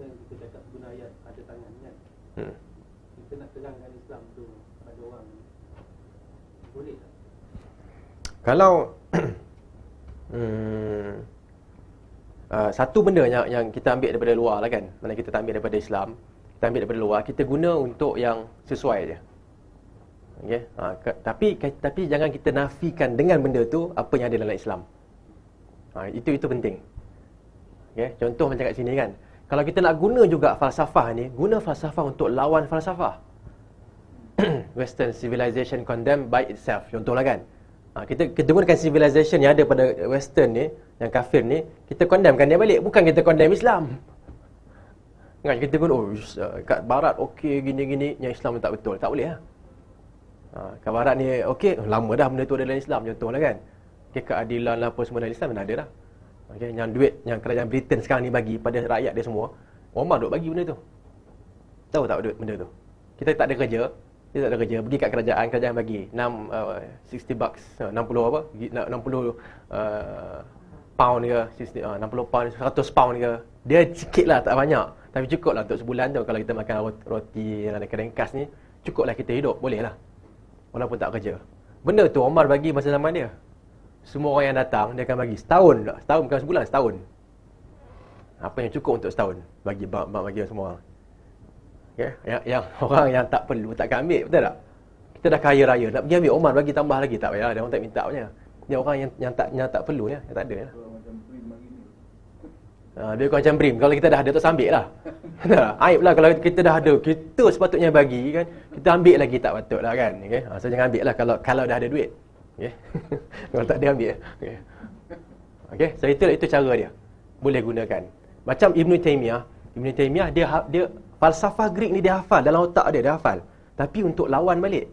Kita cakap guna ayat ada tangan kan? Hmm. Kita nak terangkan Islam tu kalau uh, [CLEARS THROAT] satu benda yang, yang kita ambil daripada luar lah kan, mana kita tak ambil daripada Islam, kita ambil daripada luar, kita guna untuk yang sesuai aja. Okey. Ha, ah, tapi tapi jangan kita nafikan dengan benda tu apa yang ada dalam Islam. Ha, itu itu penting. Okey. Contoh macam kat sini kan. Kalau kita nak guna juga falsafah ni, guna falsafah untuk lawan falsafah. [COUGHS] Western civilization condemn by itself. Contohlah kan. Ha, kita kedudukan civilization yang ada pada Western ni, yang kafir ni, kita condemnkan dia balik. Bukan kita condemn Islam. Enggak, kan, kita pun, oh, uh, kat Barat okey gini-gini, yang Islam tak betul. Tak boleh lah. Ha, kat Barat ni okey, lama dah benda tu ada dalam Islam. Contohlah kan. Okay, keadilan lah apa semua dalam Islam, dah ada dah. Okay, yang duit yang kerajaan Britain sekarang ni bagi pada rakyat dia semua, Omar duk bagi benda tu. Tahu tak duit benda tu? Kita tak ada kerja, dia tak ada kerja pergi kat kerajaan kerajaan bagi 6 60 uh, bucks 60 uh, apa 60 uh, pound ke 60 uh, pound 100 pound ke dia sikit lah tak banyak tapi cukup lah untuk sebulan tu kalau kita makan roti dan keringkas ni cukup lah kita hidup boleh lah walaupun tak kerja benda tu Omar bagi masa zaman dia semua orang yang datang dia akan bagi setahun lah setahun bukan sebulan setahun apa yang cukup untuk setahun bagi bagi semua orang okay. Ya, yang, yang orang yang tak perlu takkan ambil betul tak kita dah kaya raya nak pergi ambil Oman bagi tambah lagi tak payah dia orang tak minta punya ni orang yang yang tak yang tak perlu ya yang tak ada ya. Dia kurang macam brim. Ha, kalau kita dah ada, tu sambil lah. Aib lah kalau kita dah ada. Kita sepatutnya bagi kan. Kita ambil lagi tak patut lah kan. Okay? Ha, so jangan ambil lah kalau, kalau dah ada duit. Okay? [LAUGHS] kalau tak ada ambil. Okay. okay? So itu, itu cara dia. Boleh gunakan. Macam Ibn Taymiyah. Ibn Taymiyah dia, ha, dia falsafah Greek ni dia hafal dalam otak dia dia hafal tapi untuk lawan balik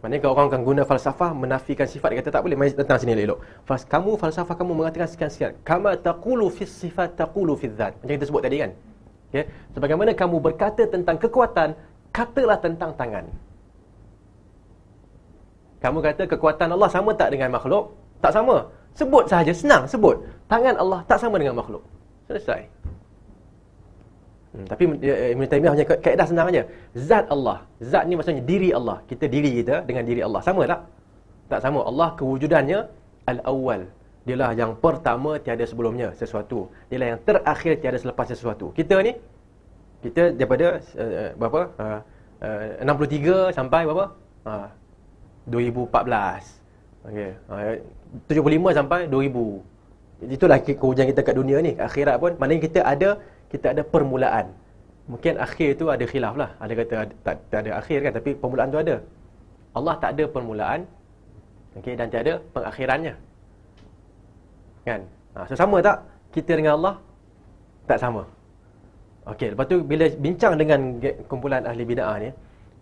maknanya kalau orang akan guna falsafah menafikan sifat dia kata tak boleh main datang sini elok-elok Fals kamu falsafah kamu mengatakan sekian-sekian kama taqulu fi sifat takulu fi dhat macam kita sebut tadi kan okay? Ya? sebagaimana kamu berkata tentang kekuatan katalah tentang tangan kamu kata kekuatan Allah sama tak dengan makhluk tak sama sebut sahaja senang sebut tangan Allah tak sama dengan makhluk selesai Hmm, tapi eh, Ibn Taymiyah punya kaedah senang aja. Zat Allah. Zat ni maksudnya diri Allah. Kita diri kita dengan diri Allah. Sama tak? Tak sama. Allah kewujudannya al-awwal. dia lah yang pertama tiada sebelumnya sesuatu. Dia lah yang terakhir tiada selepas sesuatu. Kita ni, kita daripada uh, berapa? Uh, uh, 63 sampai berapa? Uh, 2014. Okay. Uh, 75 sampai 2000. Itulah kewujudan kita kat dunia ni. Akhirat pun. Maknanya kita ada kita ada permulaan. Mungkin akhir itu ada khilaf lah. Ada kata tak, tak ada akhir kan, tapi permulaan tu ada. Allah tak ada permulaan okay, dan tiada pengakhirannya. Kan? Ha, so, sama tak? Kita dengan Allah, tak sama. Okey, lepas tu bila bincang dengan kumpulan ahli bid'ah ni,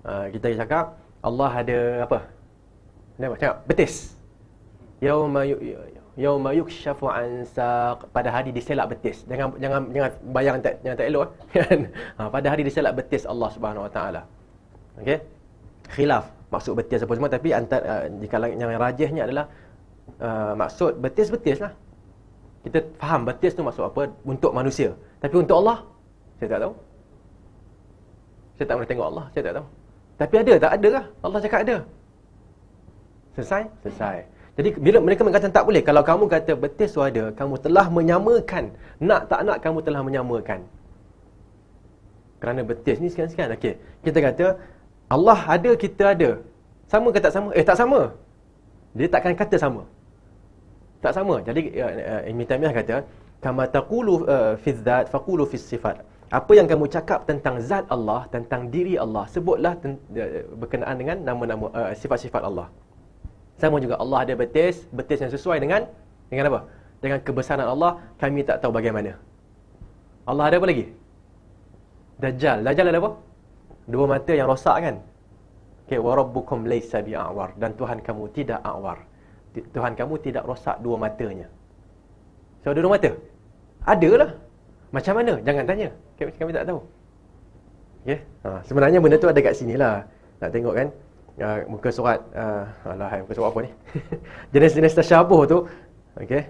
ha, kita cakap Allah ada apa? Dia macam betis yauma ya, ya, yauma yukshafu an saq pada hari diselak betis jangan jangan jangan bayang tak jangan tak elok eh. [LAUGHS] kan? ha, pada hari diselak betis Allah Subhanahu wa taala okey khilaf maksud betis apa semua tapi antara uh, eh, jika yang rajihnya adalah uh, maksud betis betis lah kita faham betis tu maksud apa untuk manusia tapi untuk Allah saya tak tahu saya tak pernah tengok Allah saya tak tahu tapi ada tak ada lah Allah cakap ada selesai selesai jadi bila mereka mengatakan tak boleh kalau kamu kata betis tu ada, kamu telah menyamakan. Nak tak nak kamu telah menyamakan. Kerana betis ni sekian-sekian. Okey. Kita kata Allah ada, kita ada. Sama ke tak sama? Eh tak sama. Dia takkan kata sama. Tak sama. Jadi ya, ya, Ibn Taymiyah kata, "Kama taqulu eh, fi dzat faqulu fi sifat." Apa yang kamu cakap tentang zat Allah, tentang diri Allah, sebutlah ya, berkenaan dengan nama-nama eh, sifat-sifat Allah. Sama juga Allah ada betis, betis yang sesuai dengan dengan apa? Dengan kebesaran Allah, kami tak tahu bagaimana. Allah ada apa lagi? Dajjal. Dajjal ada apa? Dua mata yang rosak kan? Okay, wa rabbukum laysa bi'awar dan Tuhan kamu tidak awar. Tuhan kamu tidak rosak dua matanya. So ada dua mata? ada lah. Macam mana? Jangan tanya. Okay, kami tak tahu. Okay? Ha, sebenarnya benda tu ada kat sini lah. Nak tengok kan? Ya, muka surat uh, alah muka surat apa ni [LAUGHS] jenis-jenis tasyabuh tu okey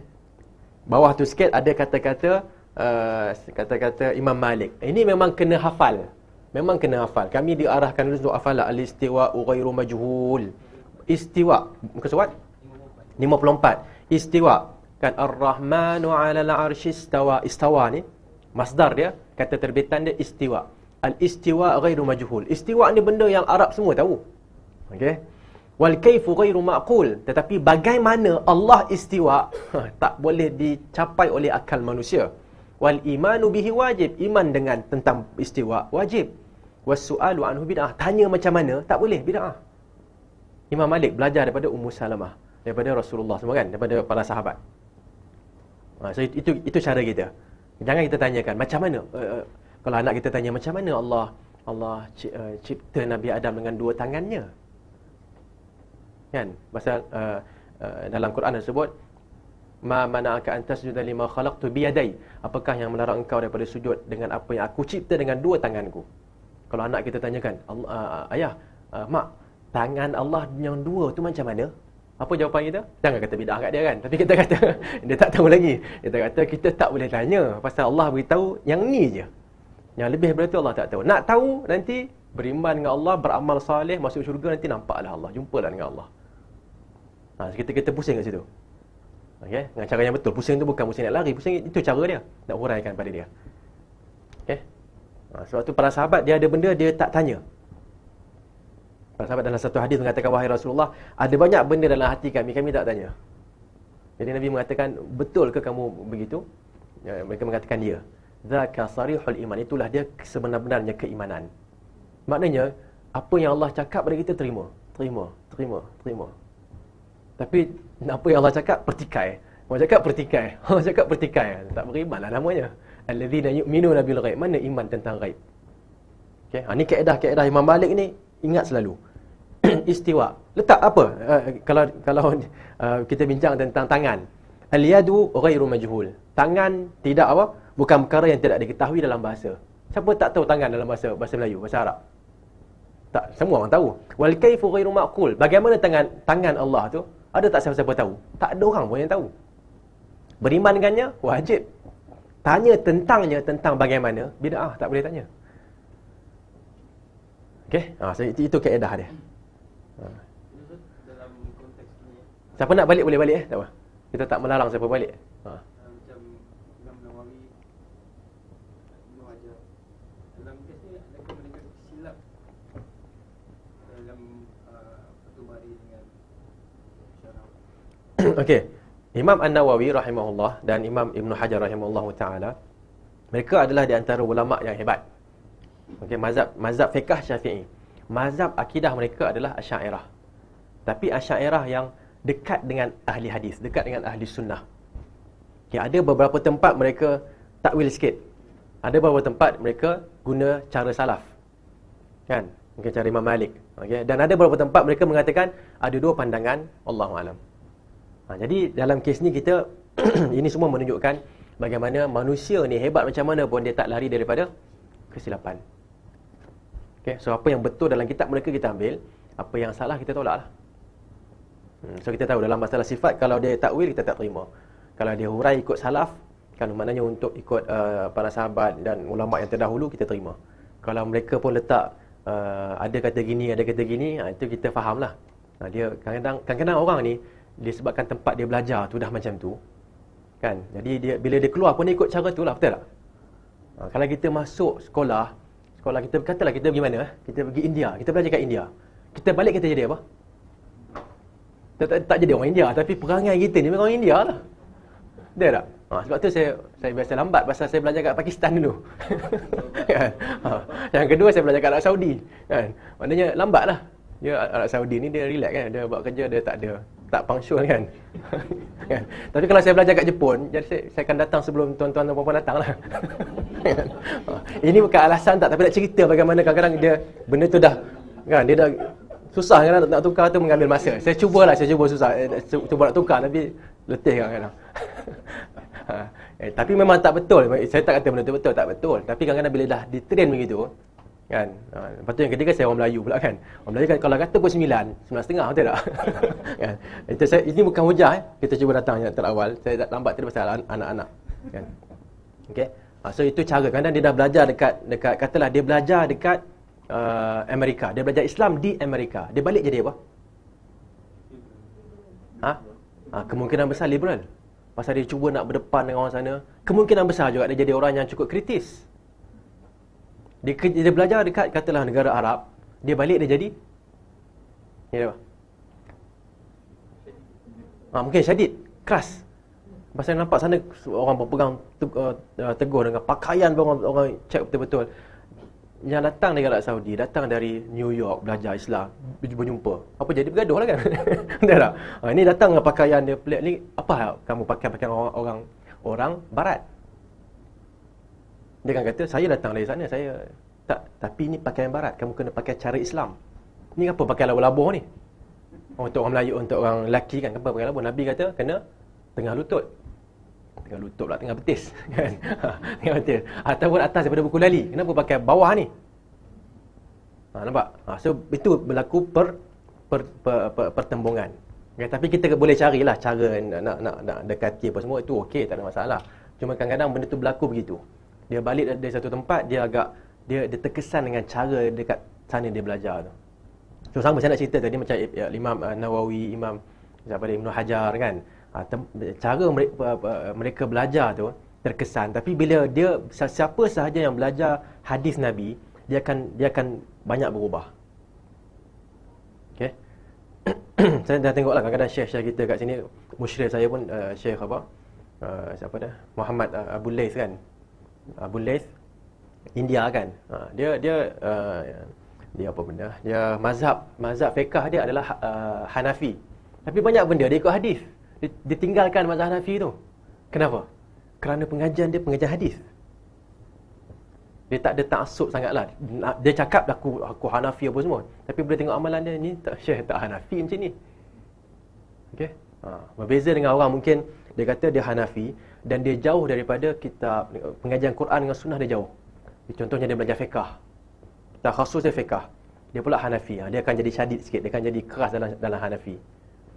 bawah tu sikit ada kata-kata ah, kata-kata uh, Imam Malik ini memang kena hafal memang kena hafal kami diarahkan dulu untuk hafal lah. al-istiwa ghairu majhul istiwa muka surat 54 istiwa kan ar-rahmanu 'alal arsy istawa istawa ni masdar dia kata terbitan dia istiwa al-istiwa ghairu majhul istiwa ni benda yang Arab semua tahu Okay, Wal kaifu ghairu maqul. Tetapi bagaimana Allah istiwa ha, tak boleh dicapai oleh akal manusia. Wal imanu bihi wajib. Iman dengan tentang istiwa wajib. Wassu'alu anhu bid'ah. Tanya macam mana tak boleh bid'ah. Imam Malik belajar daripada Ummu Salamah, daripada Rasulullah semua kan, daripada para sahabat. Ha, so itu itu, itu cara kita. Jangan kita tanyakan macam mana eh, eh, kalau anak kita tanya macam mana Allah Allah eh, cipta Nabi Adam dengan dua tangannya kan masa uh, uh, dalam Quran sebut, ma mana'aka an tasjuda lima khalaqtu biyadai apakah yang melarang engkau daripada sujud dengan apa yang aku cipta dengan dua tanganku kalau anak kita tanyakan uh, uh, ayah uh, mak tangan Allah yang dua tu macam mana apa jawapan kita? Jangan kata bid'ah kat dia kan. Tapi kita kata, [LAUGHS] dia tak tahu lagi. Kita kata, kita tak boleh tanya. Pasal Allah beritahu yang ni je. Yang lebih daripada tu Allah tak tahu. Nak tahu nanti, beriman dengan Allah, beramal salih, masuk syurga nanti nampaklah Allah. Jumpalah dengan Allah. Ha, kita kita pusing kat situ. Okey, dengan cara yang betul. Pusing tu bukan pusing nak lari, pusing itu cara dia nak huraikan pada dia. Okey. Ha, sebab tu para sahabat dia ada benda dia tak tanya. Para sahabat dalam satu hadis mengatakan wahai Rasulullah, ada banyak benda dalam hati kami, kami tak tanya. Jadi Nabi mengatakan, betul ke kamu begitu? Ya, mereka mengatakan ya. Zaka sarihul iman itulah dia sebenar-benarnya keimanan. Maknanya apa yang Allah cakap pada kita terima. Terima, terima, terima. Tapi apa yang Allah cakap pertikai. Allah cakap pertikai. Allah [LAUGHS] cakap pertikai. Tak berimanlah namanya. Alladzina yu'minuna bil ghaib. Mana iman tentang ghaib? Okey, ha ni kaedah-kaedah Imam Malik ni ingat selalu. [CLEARS THROAT] Istiwa. Letak apa? Uh, kalau kalau uh, [LAUGHS] kita bincang tentang tangan. Al yadu ghairu majhul. Tangan tidak apa? Bukan perkara yang tidak diketahui dalam bahasa. Siapa tak tahu tangan dalam bahasa bahasa Melayu, bahasa Arab? Tak, semua orang tahu. Wal kaifu ghairu maqul. Bagaimana tangan tangan Allah tu? Ada tak siapa-siapa tahu? Tak ada orang pun yang tahu. Beriman dengannya, wajib. Tanya tentangnya, tentang bagaimana, ah tak boleh tanya. Okey? Ha, so itu, itu keedah dia. Ha. Siapa nak balik, boleh balik eh? Tak apa. Kita tak melarang siapa balik. [COUGHS] Okey, Imam An-Nawawi rahimahullah dan Imam Ibn Hajar rahimahullah ta'ala mereka adalah di antara ulama' yang hebat. Okay, mazhab mazhab fiqah syafi'i. Mazhab akidah mereka adalah asyairah. Tapi asyairah yang dekat dengan ahli hadis, dekat dengan ahli sunnah. Okay, ada beberapa tempat mereka takwil sikit. Ada beberapa tempat mereka guna cara salaf. Kan? Mungkin cara Imam Malik. Okey, Dan ada beberapa tempat mereka mengatakan ada dua pandangan Allah SWT. Ha, jadi dalam kes ni kita [CLEARS THROAT] ini semua menunjukkan bagaimana manusia ni hebat macam mana pun dia tak lari daripada kesilapan. Okay, so apa yang betul dalam kitab mereka kita ambil, apa yang salah kita tolak lah. Hmm, so kita tahu dalam masalah sifat kalau dia takwil kita tak terima. Kalau dia hurai ikut salaf, kan maknanya untuk ikut uh, para sahabat dan ulama yang terdahulu kita terima. Kalau mereka pun letak uh, ada kata gini, ada kata gini, ha, itu kita faham lah. Ha, dia kadang-kadang orang ni disebabkan tempat dia belajar tu dah macam tu kan jadi dia bila dia keluar pun dia ikut cara tu lah betul tak ha, kalau kita masuk sekolah sekolah kita katalah kita pergi mana eh? kita pergi India kita belajar kat India kita balik kita jadi apa tak, tak, tak jadi orang India tapi perangai kita ni memang orang India lah betul tak ha, sebab tu saya saya biasa lambat pasal saya belajar kat Pakistan dulu [LAUGHS] kan? ha, yang kedua saya belajar kat Arab Saudi kan maknanya lambat lah Ya Arab Saudi ni dia relax kan dia buat kerja dia tak ada tak punctual kan, [LAUGHS] kan? tapi kalau saya belajar kat Jepun jadi saya, akan datang sebelum tuan-tuan dan puan-puan datang lah [LAUGHS] kan? oh, ini bukan alasan tak tapi nak cerita bagaimana kadang-kadang dia benda tu dah kan dia dah susah kan nak, nak tukar tu mengambil masa saya cubalah saya cuba susah eh, eh, cuba nak tukar tapi letih kan kan? [LAUGHS] eh, tapi memang tak betul saya tak kata benda tu betul tak betul tapi kadang-kadang bila dah ditrain begitu kan ha, lepas yang ketiga saya orang Melayu pula kan orang Melayu kan kalau kata pukul 9 9 setengah betul tak [LAUGHS] kan itu saya ini bukan hujah eh. kita cuba datang yang terawal saya tak lambat tadi pasal anak-anak kan okey ha, so itu cara kadang dia dah belajar dekat dekat katalah dia belajar dekat uh, Amerika dia belajar Islam di Amerika dia balik jadi apa ha, ha kemungkinan besar liberal Pasal dia cuba nak berdepan dengan orang sana Kemungkinan besar juga dia jadi orang yang cukup kritis dia, dia belajar dekat katalah negara Arab dia balik dia jadi ya? apa ha, mungkin syadid keras pasal nampak sana orang berpegang uh, uh, teguh dengan pakaian orang orang check betul-betul yang datang dari Arab Saudi datang dari New York belajar Islam berjumpa apa jadi bergaduh lah kan dah [LAUGHS] tak ha, ini datang dengan pakaian dia pelik ni apa kamu pakai pakaian orang, orang barat dia akan kata, saya datang dari sana, saya tak, tapi ni pakaian barat, kamu kena pakai cara Islam. Ni apa pakai labu-labu ni? Oh, untuk orang Melayu, untuk orang lelaki kan, kenapa pakai labu? Nabi kata, kena tengah lutut. Tengah lutut pula, tengah betis. [LAUGHS] Kan? [LAUGHS] tengah betis. Ataupun atas daripada buku lali, kenapa pakai bawah ni? Ha, nampak? Ha, so, itu berlaku per, per, per, per, per pertembungan. Okay, tapi kita boleh carilah cara nak, nak, nak, nak dekati apa semua, itu okey, tak ada masalah. Cuma kadang-kadang benda tu berlaku begitu dia balik dari satu tempat dia agak dia, dia terkesan dengan cara dekat sana dia belajar tu. So sama saya nak cerita tadi macam eh, ya, Imam uh, Nawawi, Imam siapa dia Ibnu Hajar kan. Ha, tem, cara mereka, uh, mereka belajar tu terkesan tapi bila dia siapa sahaja yang belajar hadis Nabi dia akan dia akan banyak berubah. Okey. [COUGHS] saya dah tengoklah kadang-kadang syekh-syekh kita kat sini musyrif saya pun uh, syekh apa? Uh, siapa dah? Muhammad uh, Abu Lais kan Abu Leith India kan ha, dia dia uh, dia apa benda dia mazhab mazhab fiqh dia adalah uh, Hanafi tapi banyak benda dia ikut hadis dia, dia tinggalkan mazhab Hanafi tu kenapa kerana pengajian dia pengajian hadis dia tak ada taksub sangatlah dia cakap aku aku Hanafi apa semua tapi bila tengok amalan dia ni tak syekh tak Hanafi macam ni okey ha, berbeza dengan orang mungkin dia kata dia Hanafi dan dia jauh daripada kita pengajian Quran dengan sunnah dia jauh. Contohnya dia belajar fiqh. Tak khusus dia fiqh. Dia pula Hanafi. Ha, dia akan jadi syadid sikit, dia akan jadi keras dalam dalam Hanafi.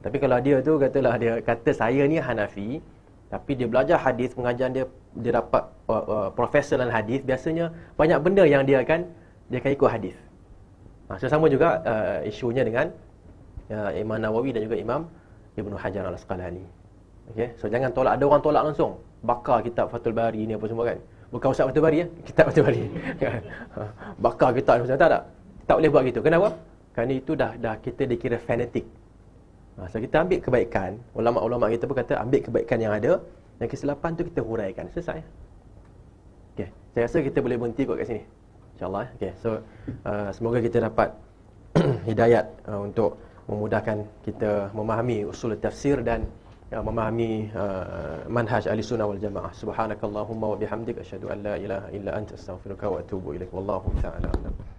Tapi kalau dia tu katalah dia kata saya ni Hanafi, tapi dia belajar hadis, pengajian dia dia dapat uh, uh, profesor dalam hadis, biasanya banyak benda yang dia akan dia akan ikut hadis. Ah ha, sama juga uh, isunya dengan uh, Imam Nawawi dan juga Imam Ibn Hajar Al-Asqalani. Okey, so jangan tolak ada orang tolak langsung. Bakar kitab Fathul Bari ni apa semua kan. Bukan usah Fathul Bari ya, [LAUGHS] kitab Fathul Bari. [LAUGHS] Bakar kitab macam tak tak. Tak boleh buat gitu. Kenapa? Kerana itu dah dah kita dikira fanatik. Ha, so kita ambil kebaikan, ulama-ulama kita pun kata ambil kebaikan yang ada dan kesilapan tu kita huraikan. Selesai. Okey, saya rasa kita boleh berhenti kot kat sini. InsyaAllah. Eh? Okey, so uh, semoga kita dapat [CLEARS THROAT] hidayat uh, untuk memudahkan kita memahami usul tafsir dan ya, memahami uh, manhaj ahli sunnah wal jamaah subhanakallahumma wa bihamdika asyhadu an la ilaha illa anta astaghfiruka wa atubu ilaik wallahu ta'ala alam.